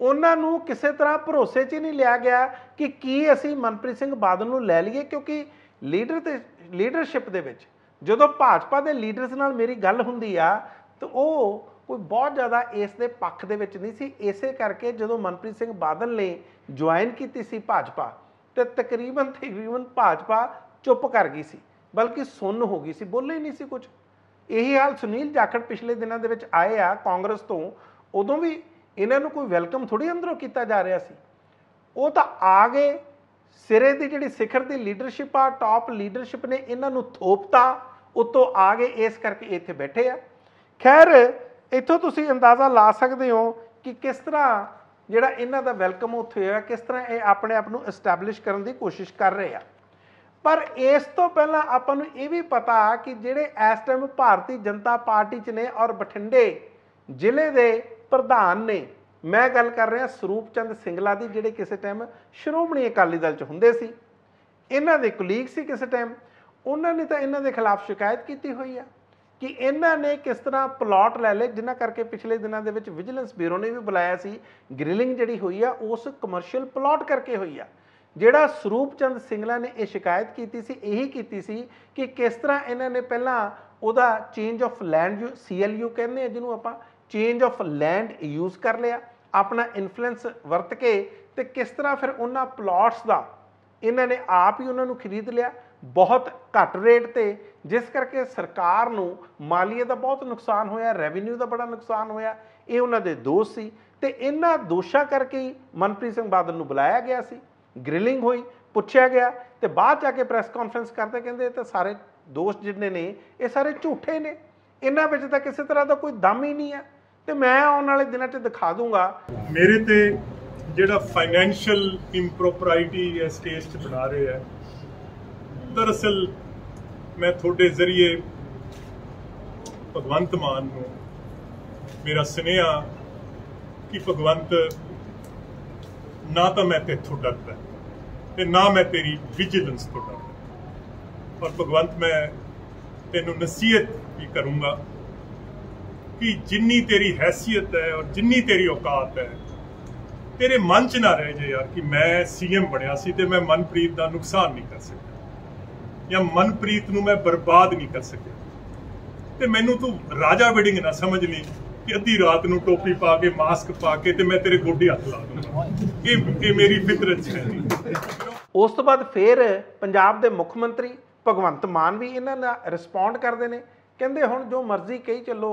ਉਹਨਾਂ ਨੂੰ ਕਿਸੇ ਤਰ੍ਹਾਂ ਭਰੋਸੇ 'ਚ ਹੀ ਨਹੀਂ ਲਿਆ ਗਿਆ ਕਿ ਕੀ ਅਸੀਂ ਮਨਪ੍ਰੀਤ ਸਿੰਘ ਬਾਦਲ ਨੂੰ ਲੈ ਲਈਏ ਕਿਉਂਕਿ ਲੀਡਰ ਤੇ ਲੀਡਰਸ਼ਿਪ ਦੇ ਵਿੱਚ ਜਦੋਂ ਭਾਜਪਾ ਦੇ ਲੀਡਰਸ ਨਾਲ ਮੇਰੀ ਗੱਲ ਹੁੰਦੀ ਆ ਤਾਂ ਉਹ ਕੋਈ ਬਹੁਤ ਜ਼ਿਆਦਾ ਇਸ ਦੇ ਪੱਖ ਦੇ ਵਿੱਚ ਨਹੀਂ ਸੀ ਇਸੇ ਕਰਕੇ ਜਦੋਂ ਮਨਪ੍ਰੀਤ ਸਿੰਘ ਬਾਦਲ ਨੇ ਜੁਆਇਨ ਕੀਤੀ ਸੀ ਭਾਜਪਾ ਤੇ ਤਕਰੀਬਨ ਤਕਰੀਬਨ ਭਾਜਪਾ ਚੁੱਪ ਕਰ ਗਈ ਸੀ ਬਲਕਿ ਸੁੰਨ ਹੋ ਗਈ ਸੀ ਬੋਲੇ ਨਹੀਂ ਸੀ ਕੁਝ ਇਹੀ ਹਾਲ ਸੁਨੀਲ ਜਾਖੜ ਪਿਛਲੇ ਦਿਨਾਂ ਦੇ ਵਿੱਚ ਆਏ ਆ ਕਾਂਗਰਸ ਤੋਂ ਉਦੋਂ ਵੀ ਇਹਨਾਂ ਨੂੰ ਕੋਈ ਵੈਲਕਮ ਥੋੜੀ ਅੰਦਰੋਂ ਕੀਤਾ ਜਾ ਰਿਹਾ ਸੀ ਉਹ ਤਾਂ ਆ ਗਏ ਸਿਰੇ ਦੀ ਜਿਹੜੀ ਸਿਖਰ ਦੀ ਲੀਡਰਸ਼ਿਪ ਆ ਟਾਪ ਲੀਡਰਸ਼ਿਪ ਨੇ ਇਹਨਾਂ ਨੂੰ ਥੋਪਤਾ ਉਤੋਂ ਆ ਗਏ ਇਸ ਕਰਕੇ ਇੱਥੇ ਬੈਠੇ ਆ ਖੈਰ ਇੱਥੋਂ ਤੁਸੀਂ ਅੰਦਾਜ਼ਾ ਲਾ ਸਕਦੇ ਹੋ ਕਿ ਕਿਸ ਤਰ੍ਹਾਂ ਜਿਹੜਾ ਇਹਨਾਂ ਦਾ ਵੈਲਕਮ ਉੱਥੇ ਹੋਇਆ ਕਿਸ ਤਰ੍ਹਾਂ ਇਹ ਆਪਣੇ ਆਪ ਨੂੰ ਐਸਟੈਬਲਿਸ਼ ਕਰਨ ਦੀ ਕੋਸ਼ਿਸ਼ ਕਰ ਰਹੇ ਆ ਪਰ ਇਸ ਤੋਂ ਪਹਿਲਾਂ ਆਪਾਂ ਨੂੰ ਇਹ ਵੀ ਪਤਾ ਆ ਕਿ ਜਿਹੜੇ ਇਸ ਟਾਈਮ ਭਾਰਤੀ ਜਨਤਾ ਪਾਰਟੀ 'ਚ ਨੇ ਔਰ ਬਠਿੰਡੇ ਜ਼ਿਲ੍ਹੇ ਦੇ ਪ੍ਰਧਾਨ ਨੇ ਮੈਂ ਗੱਲ ਕਰ ਰਿਹਾ ਸਰੂਪ ਚੰਦ ਸਿੰਗਲਾ ਦੀ ਜਿਹੜੇ ਕਿਸੇ ਟਾਈਮ ਸ਼੍ਰੋਮਣੀ ਅਕਾਲੀ ਦਲ 'ਚ ਹੁੰਦੇ ਸੀ ਇਹਨਾਂ ਦੇ ਕੁਲੀਗ ਸੀ ਕਿਸੇ ਟਾਈਮ ਉਹਨਾਂ ਨੇ ਤਾਂ ਇਹਨਾਂ ਦੇ ਖਿਲਾਫ ਸ਼ਿਕਾਇਤ ਕੀਤੀ ਹੋਈ ਆ ਕਿ ਇਹਨਾਂ ਨੇ ਕਿਸ ਤਰ੍ਹਾਂ ਪਲਾਟ ਲੈ ਲਏ ਜਿਨ੍ਹਾਂ ਕਰਕੇ ਪਿਛਲੇ ਦਿਨਾਂ ਦੇ ਵਿੱਚ ਵਿਜੀਲੈਂਸ ਬਿਊਰੋ ਨੇ ਵੀ ਬੁਲਾਇਆ ਸੀ ਗ੍ਰਿਲਿੰਗ ਜਿਹੜੀ ਹੋਈ ਆ ਉਸ ਕਮਰਸ਼ੀਅਲ ਪਲਾਟ ਕਰਕੇ ਹੋਈ ਆ ਜਿਹੜਾ ਸਰੂਪ ਚੰਦ ਸਿੰਗਲਾ ਨੇ ਇਹ ਸ਼ਿਕਾਇਤ ਕੀਤੀ ਸੀ ਇਹੀ ਕੀਤੀ ਸੀ ਕਿ ਕਿਸ ਤਰ੍ਹਾਂ ਇਹਨਾਂ ਨੇ ਪਹਿਲਾਂ ਉਹਦਾ ਚੇਂਜ ਆਫ ਲੈਂਡ ਸੀਐਲਯੂ ਕਹਿੰਦੇ ਆ ਜਿਹਨੂੰ ਆਪਾਂ ਚੇਂਜ ਆਫ ਲੈਂਡ ਯੂਜ਼ ਕਰ ਲਿਆ ਆਪਣਾ ਇਨਫਲੂਐਂਸ ਵਰਤ ਕੇ ਤੇ ਕਿਸ ਤਰ੍ਹਾਂ ਫਿਰ ਉਹਨਾਂ ਪਲਾਟਸ ਦਾ ਇਹਨਾਂ ਨੇ ਆਪ ਹੀ ਉਹਨਾਂ ਨੂੰ ਖਰੀਦ ਲਿਆ ਬਹੁਤ ਘੱਟ ਰੇਟ ਤੇ ਜਿਸ ਕਰਕੇ ਸਰਕਾਰ ਨੂੰ ਮਾਲੀਏ ਦਾ ਬਹੁਤ ਨੁਕਸਾਨ ਹੋਇਆ ਰੈਵਨਿਊ ਦਾ ਬੜਾ ਨੁਕਸਾਨ ਹੋਇਆ ਇਹ ਉਹਨਾਂ ਦੇ ਦੋਸ਼ ਸੀ ਤੇ ਇਹਨਾਂ ਦੋਸ਼ਾਂ ਕਰਕੇ ਹੀ ਮਨਪ੍ਰੀਤ ਸਿੰਘ ਬਾਦਲ ਨੂੰ ਬੁਲਾਇਆ ਗਿਆ ਸੀ ਗ੍ਰਿਲਿੰਗ ਹੋਈ ਪੁੱਛਿਆ ਗਿਆ ਤੇ ਬਾਅਦ ਜਾ ਕੇ ਪ੍ਰੈਸ ਕਾਨਫਰੰਸ ਕਰਦੇ ਕਹਿੰਦੇ ਇਹ ਤਾਂ ਸਾਰੇ ਦੋਸ਼ ਜਿੰਨੇ ਨੇ ਇਹ ਸਾਰੇ ਝੂਠੇ ਨੇ ਇਹਨਾਂ ਵਿੱਚ ਤਾਂ ਕਿਸੇ ਤਰ੍ਹਾਂ ਦਾ ਕੋਈ ਦਮ ਹੀ ਨਹੀਂ ਹੈ ਤੇ ਮੈਂ ਆਉਣ ਵਾਲੇ ਦਿਨਾਂ 'ਚ ਦਿਖਾ ਦੂੰਗਾ ਮੇਰੇ ਤੇ ਜਿਹੜਾ ਫਾਈਨੈਂਸ਼ੀਅਲ ਇੰਪਰੋਪਰਾਇਟੀ ਇਸ ਸਟੇਜ 'ਚ ਬਣਾ ਰਹੇ ਆ ਦਰਅਸਲ ਮੈਂ ਤੁਹਾਡੇ ਜ਼ਰੀਏ ਭਗਵੰਤ ਮਾਨ ਨੂੰ ਮੇਰਾ ਸੁਨੇਹਾ ਕਿ ਭਗਵੰਤ ਨਾ ਤਾਂ ਮੈਂ ਤੇਥੋਂ ਡਰਦਾ ਤੇ ਨਾ ਮੈਂ ਤੇਰੀ ਵਿਜੀਲੈਂਸ ਤੋਂ ਡਰਦਾ ਪਰ ਭਗਵੰਤ ਮੈਂ ਤੈਨੂੰ ਨਸੀਹਤ ਵੀ ਕਰੂੰਗਾ ਕਿ ਜਿੰਨੀ ਤੇਰੀ ਹیثیت ਹੈ ਔਰ ਜਿੰਨੀ ਤੇਰੀ ਔਕਾਤ ਹੈ ਤੇਰੇ ਮਨ 'ਚ ਨਾ ਰਹਿ ਜੇ ਯਾਰ ਕਿ ਮੈਂ ਸੀਐਮ ਬਣਿਆ ਸੀ ਤੇ ਮੈਂ ਮਨਪ੍ਰੀਤ ਦਾ ਨੁਕਸਾਨ ਨਹੀਂ ਕਰ ਸਕਦਾ ਜਾਂ ਮਨਪ੍ਰੀਤ ਨੂੰ ਮੈਂ ਬਰਬਾਦ ਨਹੀਂ ਕਰ ਸਕਿਆ ਤੇ ਮੈਨੂੰ ਤੂੰ ਰਾਜਾ ਵੇਡਿੰਗ ਨਾ ਸਮਝ ਲਈ ਕਿ ਅੱਧੀ ਰਾਤ ਨੂੰ ਟੋਪੀ ਪਾ ਕੇ ਮਾਸਕ ਪਾ ਕੇ ਤੇ ਮੈਂ ਤੇਰੇ ਗੋਡੇ ਹੱਥ ਲਾ ਦੂੰਗਾ ਇਹ ਇਹ ਮੇਰੀ ਫਿਤਰਤ ਹੈ ਉਸ ਤੋਂ ਬਾਅਦ ਫੇਰ ਪੰਜਾਬ ਦੇ ਮੁੱਖ ਮੰਤਰੀ ਭਗਵੰਤ ਮਾਨ ਵੀ ਇਹਨਾਂ ਦਾ ਰਿਸਪੌਂਡ ਕਰਦੇ ਨੇ ਕਹਿੰਦੇ ਹੁਣ ਜੋ ਮਰਜ਼ੀ ਕਹੀ ਚੱਲੋ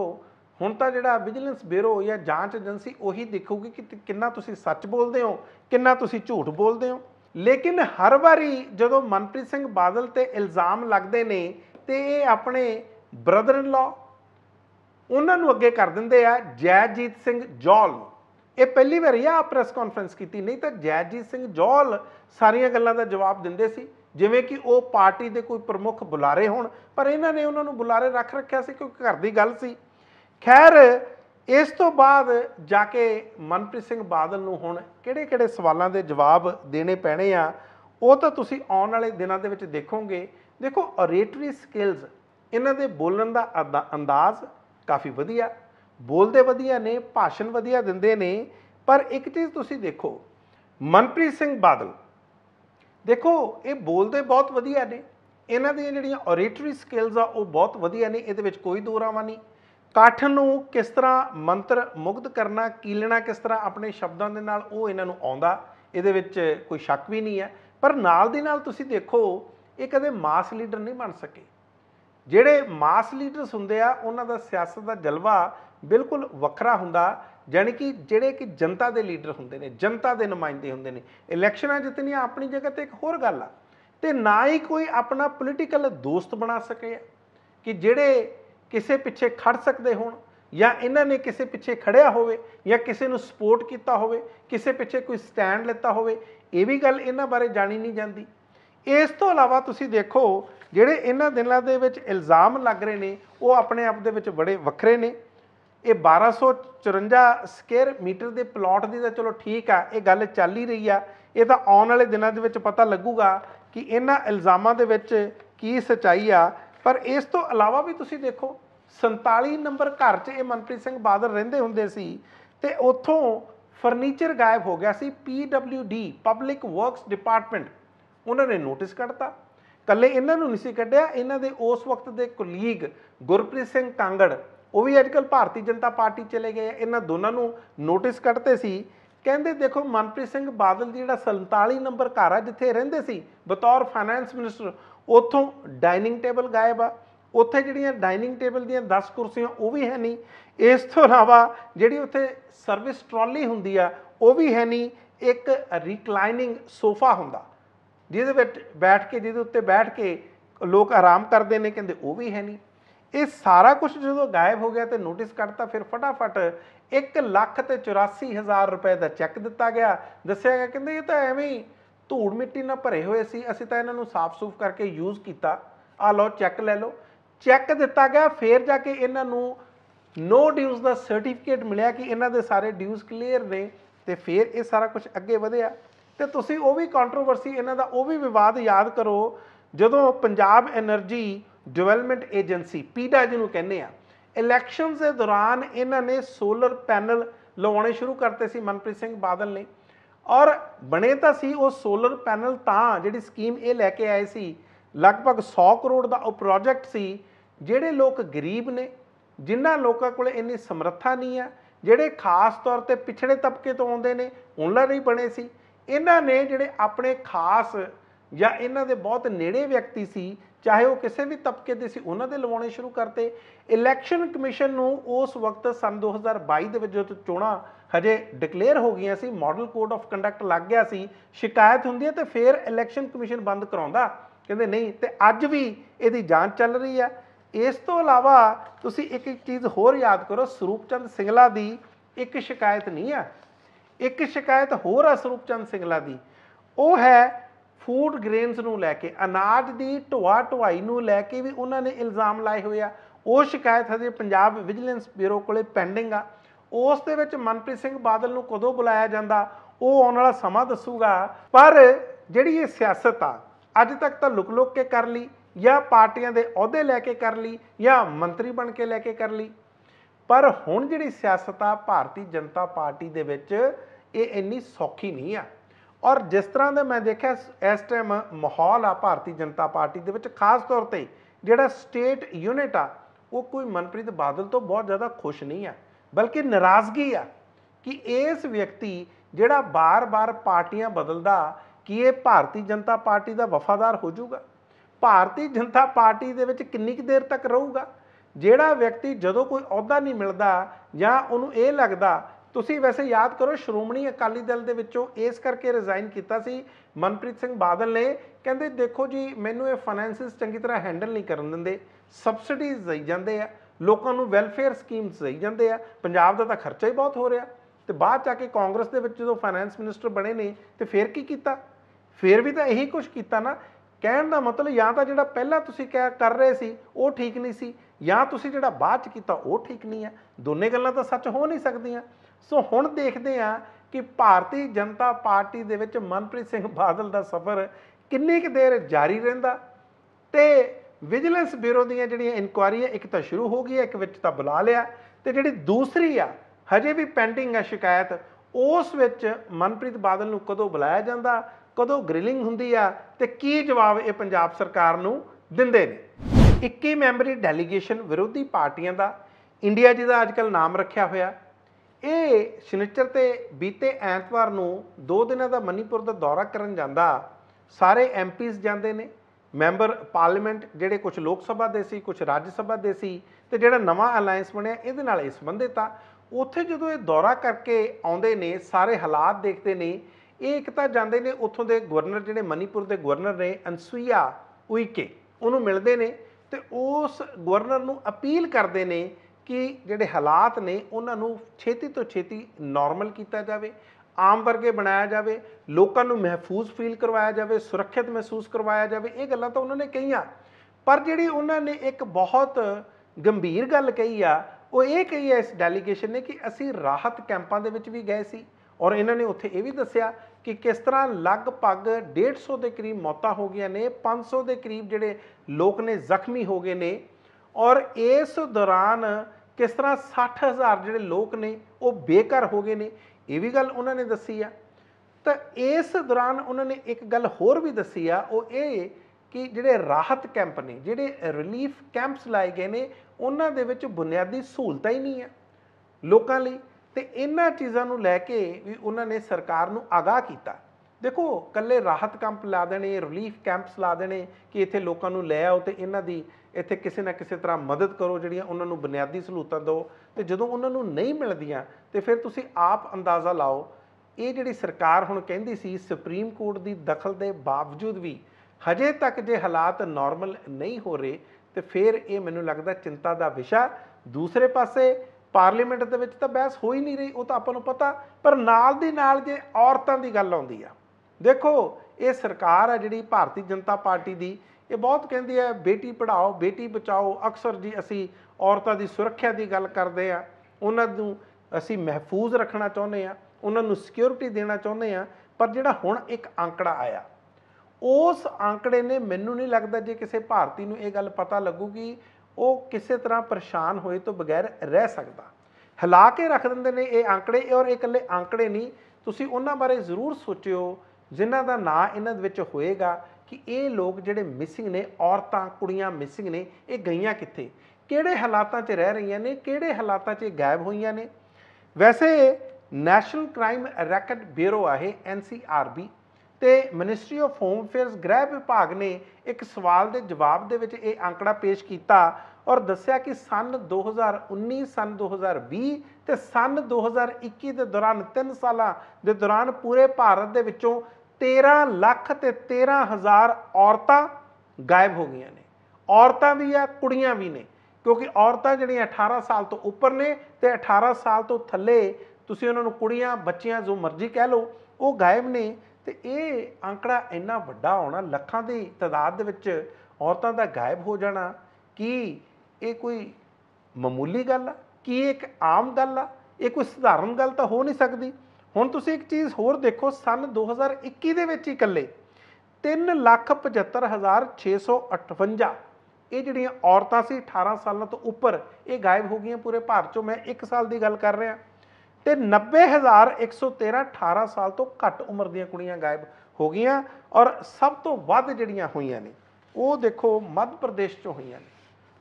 ਹੁਣ ਤਾਂ ਜਿਹੜਾ ਵਿਜੀਲੈਂਸ ਬਿਊਰੋ ਜਾਂ ਜਾਂਚ ਏਜੰਸੀ ਉਹੀ ਦੇਖੂਗੀ ਕਿ ਕਿੰਨਾ ਤੁਸੀਂ ਸੱਚ ਬੋਲਦੇ ਹੋ ਕਿੰਨਾ ਤੁਸੀਂ ਝੂਠ ਬੋਲਦੇ ਹੋ ਲੇਕਿਨ ਹਰ ਵਾਰੀ ਜਦੋਂ ਮਨਪ੍ਰੀਤ ਸਿੰਘ ਬਾਦਲ ਤੇ ਇਲਜ਼ਾਮ ਲੱਗਦੇ ਨੇ ਤੇ ਇਹ ਆਪਣੇ ਬ੍ਰਦਰ ਇਨ ਲਾ ਉਹਨਾਂ ਨੂੰ ਅੱਗੇ ਕਰ ਦਿੰਦੇ ਆ ਜੈਜੀਤ ਸਿੰਘ ਜੋਲ ਇਹ ਪਹਿਲੀ ਵਾਰ ਆ ਪ੍ਰੈਸ ਕਾਨਫਰੰਸ ਕੀਤੀ ਨਹੀਂ ਤਾਂ ਜੈਜੀਤ ਸਿੰਘ ਜੋਲ ਸਾਰੀਆਂ ਗੱਲਾਂ ਦਾ ਜਵਾਬ ਦਿੰਦੇ ਸੀ ਜਿਵੇਂ ਕਿ ਉਹ ਪਾਰਟੀ ਦੇ ਕੋਈ ਪ੍ਰਮੁੱਖ ਬੁਲਾਰੇ ਹੋਣ ਪਰ ਇਹਨਾਂ ਨੇ ਉਹਨਾਂ ਨੂੰ ਬੁਲਾਰੇ ਰੱਖ ਰੱਖਿਆ ਸੀ ਕਿਉਂਕਿ ਘਰ ਦੀ ਗੱਲ ਸੀ ਖੈਰ ਇਸ ਤੋਂ ਬਾਅਦ ਜਾ ਕੇ ਮਨਪ੍ਰੀਤ ਸਿੰਘ ਬਾਦਲ ਨੂੰ ਹੁਣ ਕਿਹੜੇ-ਕਿਹੜੇ ਸਵਾਲਾਂ ਦੇ ਜਵਾਬ ਦੇਣੇ ਪੈਣੇ ਆ ਉਹ ਤਾਂ ਤੁਸੀਂ ਆਉਣ ਵਾਲੇ ਦਿਨਾਂ ਦੇ ਵਿੱਚ ਦੇਖੋਗੇ ਦੇਖੋ ਓਰੇਟਰੀ ਸਕਿਲਸ ਇਹਨਾਂ ਦੇ ਬੋਲਣ ਦਾ ਅੰਦਾਜ਼ ਕਾਫੀ ਵਧੀਆ ਬੋਲਦੇ ਵਧੀਆ ਨੇ ਭਾਸ਼ਣ ਵਧੀਆ ਦਿੰਦੇ ਨੇ ਪਰ ਇੱਕ ਚੀਜ਼ ਤੁਸੀਂ ਦੇਖੋ ਮਨਪ੍ਰੀਤ ਸਿੰਘ ਬਾਦਲ ਦੇਖੋ ਇਹ ਬੋਲਦੇ ਬਹੁਤ ਵਧੀਆ ਨੇ ਇਹਨਾਂ ਦੀਆਂ ਜਿਹੜੀਆਂ ਓਰੇਟਰੀ ਸਕਿਲਸ ਆ ਉਹ ਬਹੁਤ ਵਧੀਆ ਨੇ ਇਹਦੇ ਵਿੱਚ ਕੋਈ ਦੋਰਾਵਾ ਨਹੀਂ ਕਾਠ ਨੂੰ ਕਿਸ ਤਰ੍ਹਾਂ ਮੰਤਰ ਮੁਗਧ ਕਰਨਾ ਕੀਲਣਾ ਕਿਸ ਤਰ੍ਹਾਂ ਆਪਣੇ ਸ਼ਬਦਾਂ ਦੇ ਨਾਲ ਉਹ ਇਹਨਾਂ ਨੂੰ ਆਉਂਦਾ ਇਹਦੇ ਵਿੱਚ ਕੋਈ ਸ਼ੱਕ ਵੀ ਨਹੀਂ ਹੈ ਪਰ ਨਾਲ ਦੇ ਨਾਲ ਤੁਸੀਂ ਦੇਖੋ ਇਹ ਕਦੇ ਮਾਸ ਲੀਡਰ ਨਹੀਂ ਬਣ ਸਕੇ ਜਿਹੜੇ ਮਾਸ ਲੀਡਰਸ ਹੁੰਦੇ ਆ ਉਹਨਾਂ ਦਾ ਸਿਆਸਤ ਦਾ ਜਲਵਾ ਬਿਲਕੁਲ ਵੱਖਰਾ ਹੁੰਦਾ ਜਾਨੀ ਕਿ ਜਿਹੜੇ ਕਿ ਜਨਤਾ ਦੇ ਲੀਡਰ ਹੁੰਦੇ ਨੇ ਜਨਤਾ ਦੇ ਨੁਮਾਇੰਦੇ ਹੁੰਦੇ ਨੇ ਇਲੈਕਸ਼ਨਾਂ ਜਿੱਤਣੀਆਂ ਆਪਣੀ ਜਗ੍ਹਾ ਤੇ ਇੱਕ ਹੋਰ ਗੱਲ ਆ ਤੇ ਨਾ ਹੀ ਕੋਈ ਆਪਣਾ ਪੋਲੀਟੀਕਲ ਦੋਸਤ ਬਣਾ ਸਕੇ ਕਿ ਜਿਹੜੇ ਕਿਸੇ ਪਿੱਛੇ ਖੜ ਸਕਦੇ ਹੋਣ ਜਾਂ ਇਹਨਾਂ ਨੇ ਕਿਸੇ ਪਿੱਛੇ ਖੜਿਆ ਹੋਵੇ ਜਾਂ ਕਿਸੇ ਨੂੰ ਸਪੋਰਟ ਕੀਤਾ ਹੋਵੇ ਕਿਸੇ ਪਿੱਛੇ ਕੋਈ ਸਟੈਂਡ ਲੈਂਦਾ ਹੋਵੇ ਇਹ ਵੀ ਗੱਲ ਇਹਨਾਂ ਬਾਰੇ ਜਾਣੀ ਨਹੀਂ ਜਾਂਦੀ ਇਸ ਤੋਂ ਇਲਾਵਾ ਤੁਸੀਂ ਦੇਖੋ ਜਿਹੜੇ ਇਹਨਾਂ ਦਿਨਾਂ ਦੇ ਵਿੱਚ ਇਲਜ਼ਾਮ ਲੱਗ ਰਹੇ ਨੇ ਉਹ ਆਪਣੇ ਆਪ ਦੇ ਵਿੱਚ ਬੜੇ ਵੱਖਰੇ ਨੇ ਇਹ 1254 ਸਕੁਅਰ ਮੀਟਰ ਦੇ ਪਲਾਟ ਦੀ ਤਾਂ ਚਲੋ ਠੀਕ ਆ ਇਹ ਗੱਲ ਚੱਲ ਹੀ ਰਹੀ ਆ ਇਹ ਤਾਂ ਆਉਣ ਵਾਲੇ ਦਿਨਾਂ ਦੇ ਵਿੱਚ ਪਤਾ ਲੱਗੂਗਾ ਕਿ ਇਹਨਾਂ ਇਲਜ਼ਾਮਾਂ ਦੇ ਵਿੱਚ ਕੀ ਸਚਾਈ ਆ ਪਰ ਇਸ ਤੋਂ ਇਲਾਵਾ ਵੀ ਤੁਸੀਂ ਦੇਖੋ 47 ਨੰਬਰ ਘਰ 'ਚ ਇਹ ਮਨਪ੍ਰੀਤ ਸਿੰਘ ਬਾਦਲ ਰਹਿੰਦੇ ਹੁੰਦੇ ਸੀ ਤੇ ਉੱਥੋਂ ਫਰਨੀਚਰ ਗਾਇਬ ਹੋ ਗਿਆ ਸੀ PWD ਪਬਲਿਕ ਵਰਕਸ ਡਿਪਾਰਟਮੈਂਟ ਉਹਨਾਂ ਨੇ ਨੋਟਿਸ ਕੱਢਤਾ ਕੱਲੇ ਇਹਨਾਂ ਨੂੰ ਨਹੀਂ ਸੀ ਕੱਢਿਆ ਇਹਨਾਂ ਦੇ ਉਸ ਵਕਤ ਦੇ ਕੁਲੀਗ ਗੁਰਪ੍ਰੀਤ ਸਿੰਘ ਕਾਂਗੜ ਉਹ ਵੀ ਅੱਜਕੱਲ ਭਾਰਤੀ ਜਨਤਾ ਪਾਰਟੀ ਚਲੇ ਗਏ ਇਹਨਾਂ ਦੋਨਾਂ ਨੂੰ ਨੋਟਿਸ ਕੱਢਤੇ ਸੀ ਕਹਿੰਦੇ ਦੇਖੋ ਮਨਪ੍ਰੀਤ ਸਿੰਘ ਬਾਦਲ ਜਿਹੜਾ 47 ਨੰਬਰ ਘਰ ਆ ਜਿੱਥੇ ਰਹਿੰਦੇ ਸੀ ਬਤੌਰ ਫਾਈਨੈਂਸ ਮਿਨਿਸਟਰ ਉਥੋਂ ਡਾਈਨਿੰਗ ਟੇਬਲ ਗਾਇਬ ਆ ਉੱਥੇ ਜਿਹੜੀਆਂ ਡਾਈਨਿੰਗ ਟੇਬਲ ਦੀਆਂ 10 ਕੁਰਸੀਆਂ ਉਹ ਵੀ ਹੈ ਨਹੀਂ ਇਸ ਤੋਂ ਇਲਾਵਾ ਜਿਹੜੀ ਉੱਥੇ ਸਰਵਿਸ ਟਰਾਲੀ ਹੁੰਦੀ ਆ ਉਹ ਵੀ ਹੈ ਨਹੀਂ ਇੱਕ ਰੀਕਲਾਈਨਿੰਗ ਸੋਫਾ ਹੁੰਦਾ ਜਿਹਦੇ ਵਿੱਚ ਬੈਠ ਕੇ ਜਿਹਦੇ ਉੱਤੇ ਬੈਠ ਕੇ ਲੋਕ ਆਰਾਮ ਕਰਦੇ ਨੇ ਕਹਿੰਦੇ ਉਹ ਵੀ ਹੈ ਨਹੀਂ ਇਹ ਸਾਰਾ ਕੁਝ ਜਦੋਂ ਗਾਇਬ ਹੋ ਗਿਆ ਤੇ ਨੋਟਿਸ ਕਰਤਾ ਫਿਰ ਫਟਾਫਟ 1 ਲੱਖ ਤੇ 84 ਹਜ਼ਾਰ ਰੁਪਏ ਦਾ ਚੈੱਕ ਦਿੱਤਾ ਗਿਆ ਦੱਸਿਆ ਗਿਆ ਕਹਿੰਦੇ ਇਹ ਤਾਂ ਐਵੇਂ ਹੀ ਧੂੜ ਮਿੱਟੀ ਨਾਲ ਭਰੇ ਹੋਏ ਸੀ ਅਸੀਂ ਤਾਂ ਇਹਨਾਂ ਨੂੰ ਸਾਫ਼-ਸੂਫ ਕਰਕੇ ਯੂਜ਼ ਕੀਤਾ ਆ ਲਓ ਚੈੱਕ ਲੈ ਲਓ ਚੈੱਕ ਦਿੱਤਾ ਗਿਆ ਫੇਰ ਜਾ ਕੇ ਇਹਨਾਂ ਨੂੰ ਨੋ ਡਿਊਜ਼ ਦਾ ਸਰਟੀਫਿਕੇਟ ਮਿਲਿਆ ਕਿ ਇਹਨਾਂ ਦੇ ਸਾਰੇ ਡਿਊਜ਼ ਕਲੀਅਰ ਨੇ ਤੇ ਫੇਰ ਇਹ ਸਾਰਾ ਕੁਝ ਅੱਗੇ ਵਧਿਆ ਤੇ ਤੁਸੀਂ ਉਹ ਵੀ ਕੰਟਰੋਵਰਸੀ ਇਹਨਾਂ ਦਾ ਉਹ ਵੀ ਵਿਵਾਦ ਯਾਦ ਕਰੋ ਜਦੋਂ Punjab energy development agency PEDA ਜਿਹਨੂੰ ਕਹਿੰਦੇ ਆ ਇਲੈਕਸ਼ਨਸ ਦੇ ਦੌਰਾਨ ਇਹਨਾਂ ਨੇ ਸੋਲਰ ਪੈਨਲ ਲਵਾਉਣੇ ਸ਼ੁਰੂ ਕਰਤੇ ਸੀ ਮਨਪ੍ਰੀਤ ਸਿੰਘ ਬਾਦਲ ਨੇ ਔਰ ਬਣੇ ਤਾਂ ਸੀ ਉਹ ਸੋਲਰ ਪੈਨਲ ਤਾਂ ਜਿਹੜੀ ਸਕੀਮ ਇਹ ਲੈ ਕੇ ਆਏ ਸੀ ਲਗਭਗ 100 ਕਰੋੜ ਦਾ ਉਹ ਪ੍ਰੋਜੈਕਟ ਸੀ ਜਿਹੜੇ ਲੋਕ ਗਰੀਬ ਨੇ ਜਿਨ੍ਹਾਂ ਲੋਕਾਂ ਕੋਲ ਇੰਨੀ ਸਮਰੱਥਾ ਨਹੀਂ ਹੈ ਜਿਹੜੇ ਖਾਸ ਤੌਰ ਤੇ ਪਿਛੜੇ ਤਬਕੇ ਤੋਂ ਆਉਂਦੇ ਨੇ ਉਹਨਾਂ ਲਈ ਬਣੇ ਸੀ ਇਹਨਾਂ ਨੇ ਜਿਹੜੇ ਆਪਣੇ ਖਾਸ ਜਾਂ ਇਹਨਾਂ ਦੇ ਬਹੁਤ ਨੇੜੇ ਵਿਅਕਤੀ ਸੀ ਚਾਹੇ ਉਹ ਕਿਸੇ ਵੀ ਤਬਕੇ ਦੇ ਸੀ ਉਹਨਾਂ ਦੇ ਲਵਾਉਣੇ ਸ਼ੁਰੂ ਕਰਤੇ ਇਲੈਕਸ਼ਨ ਕਮਿਸ਼ਨ ਨੂੰ ਉਸ ਵਕਤ ਸਨ 2022 ਦੇ ਵਿੱਚ ਜਦੋਂ ਚੋਣਾਂ ਹਜੇ ਡਿਕਲੇਅਰ ਹੋ ਗਈਆਂ ਸੀ ਮਾਡਲ ਕੋਡ ਆਫ ਕੰਡਕਟ ਲੱਗ ਗਿਆ ਸੀ ਸ਼ਿਕਾਇਤ ਹੁੰਦੀ ਹੈ ਤੇ ਫਿਰ ਇਲੈਕਸ਼ਨ ਕਮਿਸ਼ਨ ਬੰਦ ਕਰਾਉਂਦਾ ਕਹਿੰਦੇ ਨਹੀਂ ਤੇ ਅੱਜ ਵੀ ਇਹਦੀ ਜਾਂਚ ਚੱਲ ਰਹੀ ਹੈ ਇਸ ਤੋਂ ਇਲਾਵਾ ਤੁਸੀਂ ਇੱਕ ਇੱਕ ਚੀਜ਼ ਹੋਰ ਯਾਦ ਕਰੋ ਸਰੂਪ ਚੰਦ ਸਿੰਗਲਾ ਦੀ ਇੱਕ ਸ਼ਿਕਾਇਤ ਨਹੀਂ ਆ ਇੱਕ ਸ਼ਿਕਾਇਤ ਹੋਰ ਆ ਸਰੂਪ ਚੰਦ ਸਿੰਗਲਾ ਦੀ ਉਹ ਹੈ ਫੂਡ ਗ੍ਰੇਨਸ ਨੂੰ ਲੈ ਕੇ ਅਨਾਜ ਦੀ ਢੋਆ ਢੁਆਈ ਨੂੰ ਲੈ ਕੇ ਵੀ ਉਹਨਾਂ ਨੇ ਇਲਜ਼ਾਮ ਲਾਏ ਹੋਏ ਆ ਉਹ ਸ਼ਿਕਾਇਤ ਹਜੇ ਪੰਜਾਬ ਵਿਜੀਲੈਂਸ ਬਿਊਰੋ ਕੋਲੇ ਪੈਂਡਿੰਗ ਆ ਉਸ ਦੇ ਵਿੱਚ ਮਨਪ੍ਰੀਤ ਸਿੰਘ ਬਾਦਲ ਨੂੰ ਕਦੋਂ ਬੁਲਾਇਆ ਜਾਂਦਾ ਉਹ ਆਉਣ ਵਾਲਾ ਸਮਾਂ ਦੱਸੂਗਾ ਪਰ ਜਿਹੜੀ ਇਹ ਸਿਆਸਤ ਆ ਅੱਜ ਤੱਕ ਤਾਂ ਲੁਕ ਲੁਕ ਕੇ ਕਰ ਲਈ ਜਾਂ ਪਾਰਟੀਆਂ ਦੇ ਅਹੁਦੇ ਲੈ ਕੇ ਕਰ ਲਈ ਜਾਂ ਮੰਤਰੀ ਬਣ ਕੇ ਲੈ ਕੇ ਕਰ ਲਈ ਪਰ ਹੁਣ ਜਿਹੜੀ ਸਿਆਸਤ ਆ ਭਾਰਤੀ ਜਨਤਾ ਪਾਰਟੀ ਦੇ ਵਿੱਚ ਇਹ ਇੰਨੀ ਸੌਖੀ ਨਹੀਂ ਆ ਔਰ ਜਿਸ ਤਰ੍ਹਾਂ ਦਾ ਮੈਂ ਦੇਖਿਆ ਇਸ ਟਾਈਮ ਮਾਹੌਲ ਆ ਭਾਰਤੀ ਜਨਤਾ ਪਾਰਟੀ ਦੇ ਵਿੱਚ ਖਾਸ ਤੌਰ ਤੇ ਜਿਹੜਾ ਸਟੇਟ ਯੂਨਿਟ ਆ ਉਹ ਕੋਈ ਮਨਪ੍ਰੀਤ ਬਾਦਲ ਤੋਂ ਬਹੁਤ ਜ਼ਿਆਦਾ ਖੁਸ਼ ਨਹੀਂ ਆ ਬਲਕਿ ਨਰਾਜ਼ਗੀ ਆ ਕਿ ਇਸ ਵਿਅਕਤੀ ਜਿਹੜਾ ਬਾਰ-ਬਾਰ ਪਾਰਟੀਆਂ ਬਦਲਦਾ ਕਿ ਇਹ ਭਾਰਤੀ ਜਨਤਾ ਪਾਰਟੀ ਦਾ ਵਫਾਦਾਰ ਹੋ ਜਾਊਗਾ ਭਾਰਤੀ ਜਨਤਾ ਪਾਰਟੀ ਦੇ ਵਿੱਚ ਕਿੰਨੀ ਕੁ ਦੇਰ ਤੱਕ ਰਹੂਗਾ ਜਿਹੜਾ ਵਿਅਕਤੀ ਜਦੋਂ ਕੋਈ ਅਹੁਦਾ ਨਹੀਂ ਮਿਲਦਾ ਜਾਂ ਉਹਨੂੰ ਇਹ ਲੱਗਦਾ ਤੁਸੀਂ ਵੈਸੇ ਯਾਦ ਕਰੋ ਸ਼੍ਰੋਮਣੀ ਅਕਾਲੀ ਦਲ ਦੇ ਵਿੱਚੋਂ ਇਸ ਕਰਕੇ ਰਿਜ਼ਾਈਨ ਕੀਤਾ ਸੀ ਮਨਪ੍ਰੀਤ ਸਿੰਘ ਬਾਦਲ ਨੇ ਕਹਿੰਦੇ ਦੇਖੋ ਜੀ ਮੈਨੂੰ ਇਹ ਫਾਈਨੈਂਸਿਸ ਚੰਗੀ ਤਰ੍ਹਾਂ ਹੈਂਡਲ ਨਹੀਂ ਕਰਨ ਦਿੰਦੇ ਸਬਸਿਡੀਜ਼ ਦੇਈ ਜਾਂਦੇ ਆ ਲੋਕਾਂ ਨੂੰ ਵੈਲਫੇਅਰ ਸਕੀਮਸ ਦੇਈ ਜਾਂਦੇ ਆ ਪੰਜਾਬ ਦਾ ਤਾਂ ਖਰਚਾ ਹੀ ਬਹੁਤ ਹੋ ਰਿਹਾ ਤੇ ਬਾਅਦ ਚ ਆ ਕੇ ਕਾਂਗਰਸ ਦੇ ਵਿੱਚ ਜਦੋਂ ਫਾਈਨੈਂਸ ਮਿਨਿਸਟਰ ਬਣੇ ਨੇ ਤੇ ਫਿਰ ਕੀ ਕੀਤਾ ਫਿਰ ਵੀ ਤਾਂ ਇਹੀ ਕੁਝ ਕੀਤਾ ਨਾ ਕਹਿਣ ਦਾ ਮਤਲਬ ਜਾਂ ਤਾਂ ਜਿਹੜਾ ਪਹਿਲਾਂ ਤੁਸੀਂ ਕਹਿ ਕਰ ਰਹੇ ਸੀ ਉਹ ਠੀਕ ਨਹੀਂ ਸੀ ਜਾਂ ਤੁਸੀਂ ਜਿਹੜਾ ਬਾਅਦ ਚ ਕੀਤਾ ਉਹ ਠੀਕ ਨਹੀਂ ਹੈ ਦੋਨੇ ਗੱਲਾਂ ਤਾਂ ਸੱਚ ਹੋ ਨਹੀਂ ਸਕਦੀਆਂ ਸੋ ਹੁਣ ਦੇਖਦੇ ਆ ਕਿ ਭਾਰਤੀ ਜਨਤਾ ਪਾਰਟੀ ਦੇ ਵਿੱਚ ਮਨਪ੍ਰੀਤ ਸਿੰਘ ਬਾਦਲ ਦਾ ਸਫ਼ਰ ਕਿੰਨੀ ਕੁ ਦੇਰ ਜਾਰੀ ਰਹਿੰਦਾ ਤੇ ਵਿਜੀਲੈਂਸ ਬਿਊਰੋ ਦੀਆਂ ਜਿਹੜੀਆਂ ਇਨਕੁਆਰੀਆਂ ਇੱਕ ਤਾਂ ਸ਼ੁਰੂ ਹੋ ਗਈ ਹੈ ਇੱਕ ਵਿੱਚ ਤਾਂ ਬੁਲਾ ਲਿਆ ਤੇ ਜਿਹੜੀ ਦੂਸਰੀ ਆ ਹਜੇ ਵੀ ਪੈਂਡਿੰਗ ਆ ਸ਼ਿਕਾਇਤ ਉਸ ਵਿੱਚ ਮਨਪ੍ਰੀਤ ਬਾਦਲ ਨੂੰ ਕਦੋਂ ਬੁਲਾਇਆ ਜਾਂਦਾ ਕਦੋਂ ਗ੍ਰਿਲਿੰਗ ਹੁੰਦੀ ਆ ਤੇ ਕੀ ਜਵਾਬ ਇਹ ਪੰਜਾਬ ਸਰਕਾਰ ਨੂੰ ਦਿੰਦੇ ਨੇ 21 ਮੈਂਬਰੀ ਡੈਲੀਗੇਸ਼ਨ ਵਿਰੋਧੀ ਪਾਰਟੀਆਂ ਦਾ ਇੰਡੀਆ ਜਿਹਦਾ ਅੱਜਕੱਲ ਨਾਮ ਰੱਖਿਆ ਹੋਇਆ ਇਹ ਸ਼ਨਿਚਰ ਤੇ ਬੀਤੇ ਐਤਵਾਰ ਨੂੰ 2 ਦਿਨਾਂ ਦਾ ਮਨੀਪੁਰ ਦਾ ਦੌਰਾ ਕਰਨ ਜਾਂਦਾ ਸਾਰੇ ਐਮਪੀਸ ਜਾਂਦੇ ਨੇ ਮੈਂਬਰ ਪਾਰਲੀਮੈਂਟ ਜਿਹੜੇ ਕੁਝ ਲੋਕ ਸਭਾ ਦੇ ਸੀ ਕੁਝ ਰਾਜ ਸਭਾ ਦੇ ਸੀ ਤੇ ਜਿਹੜਾ ਨਵਾਂ ਅਲਾਈਅੰਸ ਬਣਿਆ ਇਹਦੇ ਨਾਲ ਇਹ ਸੰਬੰਧਿਤ ਆ ਉੱਥੇ ਜਦੋਂ ਇਹ ਦੌਰਾ ਕਰਕੇ ਆਉਂਦੇ ਨੇ ਸਾਰੇ ਹਾਲਾਤ ਦੇਖਦੇ ਨੇ ਇਹ ਇੱਕ ਤਾਂ ਜਾਂਦੇ ਨੇ ਉੱਥੋਂ ਦੇ ਗਵਰਨਰ ਜਿਹੜੇ ਮਨੀਪੁਰ ਦੇ ਗਵਰਨਰ ਨੇ ਅਨਸੂਇਆ ਉਈਕੇ ਉਹਨੂੰ ਮਿਲਦੇ ਨੇ ਤੇ ਉਸ ਗਵਰਨਰ ਨੂੰ ਅਪੀਲ ਕਰਦੇ ਨੇ ਕਿ ਜਿਹੜੇ ਹਾਲਾਤ ਨੇ ਉਹਨਾਂ ਨੂੰ ਛੇਤੀ ਤੋਂ ਛੇਤੀ ਨਾਰਮਲ ਕੀਤਾ ਜਾਵੇ ਆਮ ਵਰਗੇ ਬਣਾਇਆ ਜਾਵੇ ਲੋਕਾਂ ਨੂੰ ਮਹਿਫੂਜ਼ ਫੀਲ ਕਰਵਾਇਆ ਜਾਵੇ ਸੁਰੱਖਿਅਤ ਮਹਿਸੂਸ ਕਰਵਾਇਆ ਜਾਵੇ ਇਹ ਗੱਲਾਂ ਤਾਂ ਉਹਨਾਂ ਨੇ ਕਹੀਆਂ ਪਰ ਜਿਹੜੀ ਉਹਨਾਂ ਨੇ ਇੱਕ ਬਹੁਤ ਗੰਭੀਰ ਗੱਲ ਕਹੀ ਆ ਉਹ ਇਹ ਕਹੀ ਆ ਇਸ ਡੈਲੀਗੇਸ਼ਨ ਨੇ ਕਿ ਅਸੀਂ ਰਾਹਤ ਕੈਂਪਾਂ ਦੇ ਵਿੱਚ ਵੀ ਗਏ ਸੀ ਔਰ ਇਹਨਾਂ ਨੇ ਉੱਥੇ ਇਹ ਵੀ ਦੱਸਿਆ ਕਿ ਕਿਸ ਤਰ੍ਹਾਂ ਲਗਭਗ 150 ਦੇ ਕਰੀਬ ਮੌਤਾਂ ਹੋ ਗਈਆਂ ਨੇ 500 ਦੇ ਕਰੀਬ ਜਿਹੜੇ ਲੋਕ ਨੇ ਜ਼ਖਮੀ ਹੋ ਗਏ ਨੇ ਔਰ ਇਸ ਦੌਰਾਨ ਕਿਸ ਤਰ੍ਹਾਂ 60000 ਜਿਹੜੇ ਲੋਕ ਨੇ ਉਹ ਬੇਕਾਰ ਹੋ ਗਏ ਨੇ ਇਹ ਵੀ ਗੱਲ ਉਹਨਾਂ ਨੇ ਦੱਸੀ ਆ ਤਾਂ ਇਸ ਦੌਰਾਨ ਉਹਨਾਂ ਨੇ ਇੱਕ ਗੱਲ ਹੋਰ ਵੀ ਦੱਸੀ ਆ ਉਹ ਇਹ ਕਿ ਜਿਹੜੇ ਰਾਹਤ ਕੈਂਪ ਨੇ ਜਿਹੜੇ ਰਿਲੀਫ ਕੈਂਪਸ ਲਾਏ ਗਏ ਨੇ ਉਹਨਾਂ ਦੇ ਵਿੱਚ ਬੁਨਿਆਦੀ ਸਹੂਲਤਾਂ ਹੀ ਨਹੀਂ ਆ ਲੋਕਾਂ ਲਈ ਤੇ ਇਹਨਾਂ ਚੀਜ਼ਾਂ ਨੂੰ ਲੈ ਕੇ ਵੀ ਉਹਨਾਂ ਨੇ ਸਰਕਾਰ ਨੂੰ ਆਗਾਹ ਕੀਤਾ ਦੇਖੋ ਕੱਲੇ ਰਾਹਤ ਕੈਂਪ ਲਾ ਦੇਣੇ ਰਿਲੀਫ ਕੈਂਪਸ ਲਾ ਦੇਣੇ ਕਿ ਇੱਥੇ ਲੋਕਾਂ ਨੂੰ ਲੈ ਆਓ ਤੇ ਇਹਨਾਂ ਦੀ ਇੱਥੇ ਕਿਸੇ ਨਾ ਕਿਸੇ ਤਰ੍ਹਾਂ ਮਦਦ ਕਰੋ ਜਿਹੜੀਆਂ ਉਹਨਾਂ ਨੂੰ ਬੁਨਿਆਦੀ ਸਹੂਲਤਾਂ ਦਿਓ ਤੇ ਜਦੋਂ ਉਹਨਾਂ ਨੂੰ ਨਹੀਂ ਮਿਲਦੀਆਂ ਤੇ ਫਿਰ ਤੁਸੀਂ ਆਪ ਅੰਦਾਜ਼ਾ ਲਾਓ ਇਹ ਜਿਹੜੀ ਸਰਕਾਰ ਹੁਣ ਕਹਿੰਦੀ ਸੀ ਸੁਪਰੀਮ ਕੋਰਟ ਦੀ ਦਖਲ ਦੇ ਬਾਵਜੂਦ ਵੀ ਹਜੇ ਤੱਕ ਜੇ ਹਾਲਾਤ ਨਾਰਮਲ ਨਹੀਂ ਹੋ ਰਹੇ ਤੇ ਫਿਰ ਇਹ ਮੈਨੂੰ ਲੱਗਦਾ ਚਿੰਤਾ ਦਾ ਵਿਸ਼ਾ ਦੂਸਰੇ ਪਾਸੇ ਪਾਰਲੀਮੈਂਟ ਦੇ ਵਿੱਚ ਤਾਂ ਬਹਿਸ ਹੋ ਹੀ ਨਹੀਂ ਰਹੀ ਉਹ ਤਾਂ ਆਪਾਂ ਨੂੰ ਪਤਾ ਪਰ ਨਾਲ ਦੀ ਨਾਲ ਜੇ ਔਰਤਾਂ ਦੀ ਗੱਲ ਆਉਂਦੀ ਆ ਦੇਖੋ ਇਹ ਸਰਕਾਰ ਆ ਜਿਹੜੀ ਭਾਰਤੀ ਜਨਤਾ ਪਾਰਟੀ ਦੀ ਇਹ ਬਹੁਤ ਕਹਿੰਦੀ ਹੈ ਬੇਟੀ ਪੜਾਓ ਬੇਟੀ ਬਚਾਓ ਅਕਸਰ ਜੀ ਅਸੀਂ ਔਰਤਾਂ ਦੀ ਸੁਰੱਖਿਆ ਦੀ ਗੱਲ ਕਰਦੇ ਆ ਉਹਨਾਂ ਨੂੰ ਅਸੀਂ ਮਹਿਫੂਜ਼ ਰੱਖਣਾ ਚਾਹੁੰਦੇ ਆ ਉਹਨਾਂ ਨੂੰ ਸਿਕਿਉਰਿਟੀ ਦੇਣਾ ਚਾਹੁੰਦੇ ਆ ਪਰ ਜਿਹੜਾ ਹੁਣ ਇੱਕ ਅੰਕੜਾ ਆਇਆ ਉਸ ਅੰਕੜੇ ਨੇ ਮੈਨੂੰ ਨਹੀਂ ਲੱਗਦਾ ਜੇ ਕਿਸੇ ਭਾਰਤੀ ਨੂੰ ਇਹ ਗੱਲ ਪਤਾ ਲੱਗੂਗੀ ਉਹ ਕਿਸੇ ਤਰ੍ਹਾਂ ਪਰੇਸ਼ਾਨ ਹੋਏ ਤੋਂ ਬਗੈਰ ਰਹਿ ਸਕਦਾ ਹਿਲਾ ਕੇ ਰੱਖ ਦਿੰਦੇ ਨੇ ਇਹ ਅੰਕੜੇ ਔਰ ਇਹ ਇਕੱਲੇ ਅੰਕੜੇ ਨਹੀਂ ਤੁਸੀਂ ਉਹਨਾਂ ਬਾਰੇ ਜ਼ਰੂਰ ਸੋਚਿਓ ਜਿਨ੍ਹਾਂ ਦਾ ਨਾਂ ਇਹਨਾਂ ਵਿੱਚ ਹੋਏਗਾ ਕਿ ਇਹ ਲੋਕ ਜਿਹੜੇ ਮਿਸਿੰਗ ਨੇ ਔਰਤਾਂ ਕੁੜੀਆਂ ਮਿਸਿੰਗ ਨੇ ਇਹ ਗਈਆਂ ਕਿੱਥੇ ਕਿਹੜੇ ਹਾਲਾਤਾਂ 'ਚ ਰਹਿ ਰਹੀਆਂ ਨੇ ਕਿਹੜੇ ਹਾਲਾਤਾਂ 'ਚ ਗਾਇਬ ਹੋਈਆਂ ਨੇ ਵੈਸੇ ਨੈਸ਼ਨਲ ਕ੍ਰਾਈਮ ਰੈਕਡ ਬਿਊਰੋ ਆ ਹੈ ਐਨਸੀਆਰਬੀ ਤੇ ਮਿਨਿਸਟਰੀ ਆਫ ਹੋਮ ਅਫੇਅਰਸ ਗ੍ਰਹਿ ਵਿਭਾਗ ਨੇ ਇੱਕ ਸਵਾਲ ਦੇ ਜਵਾਬ ਦੇ ਵਿੱਚ ਇਹ ਅੰਕੜਾ ਪੇਸ਼ ਕੀਤਾ ਔਰ ਦੱਸਿਆ ਕਿ ਸਨ 2019 ਸਨ 2020 ਤੇ ਸਨ 2021 ਦੇ ਦੌਰਾਨ 3 ਸਾਲਾਂ ਦੇ ਦੌਰਾਨ ਪੂਰੇ ਭਾਰਤ ਦੇ ਵਿੱਚੋਂ 13 ਲੱਖ ਤੇ 13 ਹਜ਼ਾਰ ਔਰਤਾਂ ਗਾਇਬ ਹੋ ਗਈਆਂ ਨੇ ਔਰਤਾਂ ਵੀ ਆ ਕੁੜੀਆਂ ਵੀ ਨੇ ਕਿਉਂਕਿ ਔਰਤਾਂ ਜਿਹੜੀਆਂ 18 ਸਾਲ ਤੋਂ ਉੱਪਰ ਨੇ ਤੇ 18 ਸਾਲ ਤੋਂ ਥੱਲੇ ਤੁਸੀਂ ਉਹਨਾਂ ਨੂੰ ਕੁੜੀਆਂ ਬੱਚੀਆਂ ਜੋ ਮਰਜ਼ੀ ਕਹਿ ਲਓ ਉਹ ਗਾਇਬ ਨੇ ਤੇ ਇਹ ਅੰਕੜਾ ਇੰਨਾ ਵੱਡਾ ਹੋਣਾ ਲੱਖਾਂ ਦੀ ਤਦਾਦ ਦੇ ਵਿੱਚ ਔਰਤਾਂ ਦਾ ਗਾਇਬ ਹੋ ਜਾਣਾ ਕੀ ਇਹ ਕੋਈ ਮਾਮੂਲੀ ਗੱਲ ਆ ਕੀ ਇੱਕ ਆਮ ਗੱਲ ਆ ਇਹ ਕੋਈ ਸਧਾਰਨ ਗੱਲ ਤਾਂ ਹੋ ਨਹੀਂ ਸਕਦੀ ਹੁਣ ਤੁਸੀਂ ਇੱਕ ਚੀਜ਼ ਹੋਰ ਦੇਖੋ ਸਨ 2021 ਦੇ ਵਿੱਚ ਹੀ ਇਕੱਲੇ 375658 ਇਹ ਜਿਹੜੀਆਂ ਔਰਤਾਂ ਸੀ 18 ਸਾਲਾਂ ਤੋਂ ਉੱਪਰ ਇਹ ਗਾਇਬ ਹੋ ਗਈਆਂ ਪੂਰੇ ਭਾਰਤ ਚੋਂ ਮੈਂ 1 ਸਾਲ ਦੀ ਗੱਲ ਕਰ ਰਿਹਾ ਤੇ 90113 18 ਸਾਲ ਤੋਂ ਘੱਟ ਉਮਰ ਦੀਆਂ ਕੁੜੀਆਂ ਗਾਇਬ ਹੋ ਗਈਆਂ ਔਰ ਸਭ ਤੋਂ ਵੱਧ ਜਿਹੜੀਆਂ ਹੋਈਆਂ ਨੇ ਉਹ ਦੇਖੋ ਮੱਧ ਪ੍ਰਦੇਸ਼ ਚੋਂ ਹੋਈਆਂ ਨੇ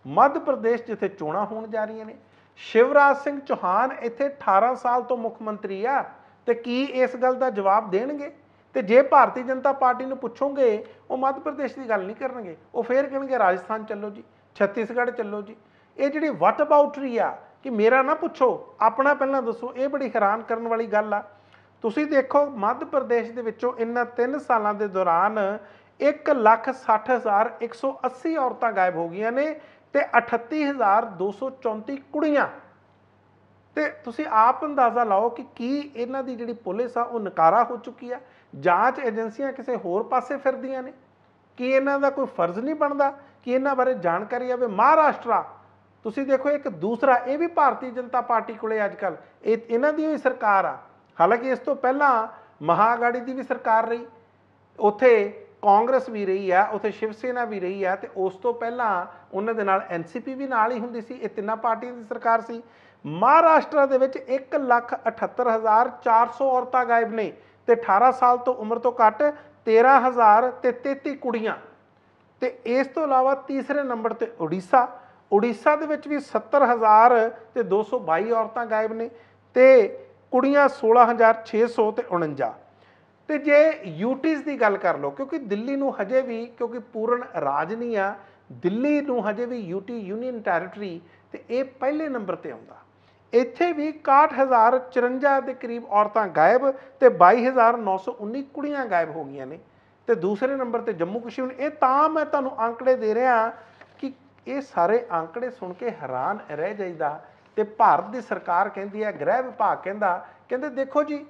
ਮੱਧ ਪ੍ਰਦੇਸ਼ ਜਿੱਥੇ ਚੋਣਾਂ ਹੋਣ ਜਾ ਰਹੀਆਂ ਨੇ ਸ਼ਿਵਰਾਜ ਸਿੰਘ ਚੌਹਾਨ ਇੱਥੇ 18 ਸਾਲ ਤੋਂ ਮੁੱਖ ਮੰਤਰੀ ਆ ਤੇ ਕੀ ਇਸ ਗੱਲ ਦਾ ਜਵਾਬ ਦੇਣਗੇ ਤੇ ਜੇ ਭਾਰਤੀ ਜਨਤਾ ਪਾਰਟੀ ਨੂੰ ਪੁੱਛੋਗੇ ਉਹ ਮੱਧ ਪ੍ਰਦੇਸ਼ ਦੀ ਗੱਲ ਨਹੀਂ ਕਰਨਗੇ ਉਹ ਫੇਰ ਕਹਿਣਗੇ ਰਾਜਸਥਾਨ ਚੱਲੋ ਜੀ ਛੱਤੀਸਗੜ੍ਹ ਚੱਲੋ ਜੀ ਇਹ ਜਿਹੜੀ ਵਟ ਅਬਾਊਟਰੀ ਆ ਕਿ ਮੇਰਾ ਨਾ ਪੁੱਛੋ ਆਪਣਾ ਪਹਿਲਾਂ ਦੱਸੋ ਇਹ ਬੜੀ ਹੈਰਾਨ ਕਰਨ ਵਾਲੀ ਗੱਲ ਆ ਤੁਸੀਂ ਦੇਖੋ ਮੱਧ ਪ੍ਰਦੇਸ਼ ਦੇ ਵਿੱਚੋਂ ਇਨ੍ਹਾਂ 3 ਸਾਲਾਂ ਦੇ ਦੌਰਾਨ 1,60,180 ਔਰਤਾਂ ਗਾਇਬ ਹੋ ਗਈਆਂ ਨੇ ਤੇ 38234 ਕੁੜੀਆਂ ਤੇ ਤੁਸੀਂ ਆਪ ਅੰਦਾਜ਼ਾ ਲਾਓ ਕਿ ਕੀ ਇਹਨਾਂ ਦੀ ਜਿਹੜੀ ਪੁਲਿਸ ਆ ਉਹ ਨਕਾਰਾ ਹੋ ਚੁੱਕੀ ਆ ਜਾਂਚ ਏਜੰਸੀਆਂ ਕਿਸੇ ਹੋਰ ਪਾਸੇ ਫਿਰਦੀਆਂ ਨੇ ਕਿ ਇਹਨਾਂ ਦਾ ਕੋਈ ਫਰਜ਼ ਨਹੀਂ ਬਣਦਾ ਕਿ ਇਹਨਾਂ ਬਾਰੇ ਜਾਣਕਾਰੀ ਆਵੇ ਮਹਾਰਾਸ਼ਟਰਾ ਤੁਸੀਂ ਦੇਖੋ ਇੱਕ ਦੂਸਰਾ ਇਹ ਵੀ ਭਾਰਤੀ ਜਨਤਾ ਪਾਰਟੀ ਕੋਲੇ ਅੱਜ ਕੱਲ ਇਹ ਇਹਨਾਂ ਦੀ ਹੀ ਸਰਕਾਰ ਆ ਹਾਲਾਂਕਿ ਇਸ ਤੋਂ ਪਹਿਲਾਂ ਮਹਾਗਾੜੀ ਦੀ ਵੀ ਸਰਕਾਰ ਰਹੀ ਉੱਥੇ ਕਾਂਗਰਸ ਵੀ ਰਹੀ ਆ ਉੱਥੇ ਸ਼ਿਵ ਸੈਨਾ ਵੀ ਰਹੀ ਆ ਤੇ ਉਸ ਤੋਂ ਪਹਿਲਾਂ ਉਹਨਾਂ ਦੇ ਨਾਲ ਐਨਸੀਪੀ ਵੀ ਨਾਲ ਹੀ ਹੁੰਦੀ ਸੀ ਇਹ ਤਿੰਨਾਂ ਪਾਰਟੀਆਂ ਦੀ ਸਰਕਾਰ ਸੀ ਮਹਾਰਾਸ਼ਟਰ ਦੇ ਵਿੱਚ 178400 ਔਰਤਾਂ ਗਾਇਬ ਨੇ ਤੇ 18 ਸਾਲ ਤੋਂ ਉਮਰ ਤੋਂ ਘੱਟ 13000 ਤੇ 33 ਕੁੜੀਆਂ ਤੇ ਇਸ ਤੋਂ ਇਲਾਵਾ ਤੀਸਰੇ ਨੰਬਰ ਤੇ ਓਡੀਸ਼ਾ ਓਡੀਸ਼ਾ ਦੇ ਵਿੱਚ ਵੀ 70000 ਤੇ 222 ਔਰਤਾਂ ਗਾਇਬ ਨੇ ਤੇ ਕੁੜੀਆਂ 16600 ਤੇ 49 ਤੇ ਜੇ ਯੂਟੀਸ ਦੀ ਗੱਲ ਕਰ ਲਓ ਕਿਉਂਕਿ ਦਿੱਲੀ ਨੂੰ ਹਜੇ ਵੀ ਕਿਉਂਕਿ ਪੂਰਨ ਰਾਜ ਨਹੀਂ ਆ ਦਿੱਲੀ ਨੂੰ ਹਜੇ ਵੀ ਯੂਟੀ ਯੂਨੀਅਨ ਟੈਰੀਟਰੀ ਤੇ ਇਹ ਪਹਿਲੇ ਨੰਬਰ ਤੇ ਆਉਂਦਾ ਇੱਥੇ ਵੀ 61054 ਦੇ ਕਰੀਬ ਔਰਤਾਂ ਗਾਇਬ ਤੇ 22919 ਕੁੜੀਆਂ ਗਾਇਬ ਹੋ ਗਈਆਂ ਨੇ ਤੇ ਦੂਸਰੇ ਨੰਬਰ ਤੇ ਜੰਮੂ ਕਸ਼ਮੀਰ ਇਹ ਤਾਂ ਮੈਂ ਤੁਹਾਨੂੰ ਅੰਕੜੇ ਦੇ ਰਿਹਾ ਕਿ ਇਹ ਸਾਰੇ ਅੰਕੜੇ ਸੁਣ ਕੇ ਹੈਰਾਨ ਰਹਿ ਜਾਈਦਾ ਤੇ ਭਾਰਤ ਦੀ ਸਰਕਾਰ ਕਹਿੰਦੀ ਹੈ ਗ੍ਰਹਿ ਵਿਭਾਗ ਕਹਿੰਦਾ ਕਹਿੰਦੇ ਦੇਖੋ ਜੀ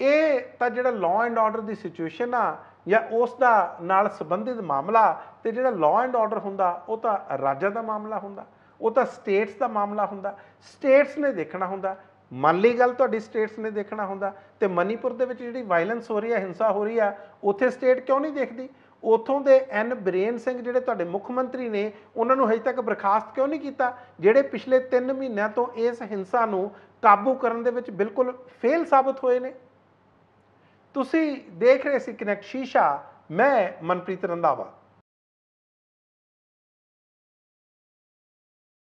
ਇਹ ਤਾਂ ਜਿਹੜਾ ਲਾਅ ਐਂਡ ਆਰਡਰ ਦੀ ਸਿਚੁਏਸ਼ਨ ਆ ਜਾਂ ਉਸ ਦਾ ਨਾਲ ਸੰਬੰਧਿਤ ਮਾਮਲਾ ਤੇ ਜਿਹੜਾ ਲਾਅ ਐਂਡ ਆਰਡਰ ਹੁੰਦਾ ਉਹ ਤਾਂ ਰਾਜਾਂ ਦਾ ਮਾਮਲਾ ਹੁੰਦਾ ਉਹ ਤਾਂ ਸਟੇਟਸ ਦਾ ਮਾਮਲਾ ਹੁੰਦਾ ਸਟੇਟਸ ਨੇ ਦੇਖਣਾ ਹੁੰਦਾ ਮੰਨ ਲਈ ਗੱਲ ਤੁਹਾਡੀ ਸਟੇਟਸ ਨੇ ਦੇਖਣਾ ਹੁੰਦਾ ਤੇ ਮਨੀਪੁਰ ਦੇ ਵਿੱਚ ਜਿਹੜੀ ਵਾਇਲੈਂਸ ਹੋ ਰਹੀ ਹੈ ਹਿੰਸਾ ਹੋ ਰਹੀ ਹੈ ਉੱਥੇ ਸਟੇਟ ਕਿਉਂ ਨਹੀਂ ਦੇਖਦੀ ਉਥੋਂ ਦੇ ਐਨ ਬ੍ਰੇਨ ਸਿੰਘ ਜਿਹੜੇ ਤੁਹਾਡੇ ਮੁੱਖ ਮੰਤਰੀ ਨੇ ਉਹਨਾਂ ਨੂੰ ਹਜੇ ਤੱਕ ਬਰਖਾਸਤ ਕਿਉਂ ਨਹੀਂ ਕੀਤਾ ਜਿਹੜੇ ਪਿਛਲੇ 3 ਮਹੀਨਿਆਂ ਤੋਂ ਇਸ ਹਿੰਸਾ ਨੂੰ ਕਾਬੂ ਕਰਨ ਦੇ ਵਿੱਚ ਬਿਲਕੁਲ ਫੇਲ ਸਾਬਤ ਹੋਏ ਨੇ ਤੁਸੀਂ ਦੇਖ ਰਹੇ ਸੀ ਕਨੈਕਟ ਸ਼ੀਸ਼ਾ ਮੈਂ ਮਨਪ੍ਰੀਤ ਰੰਦਾਵਾ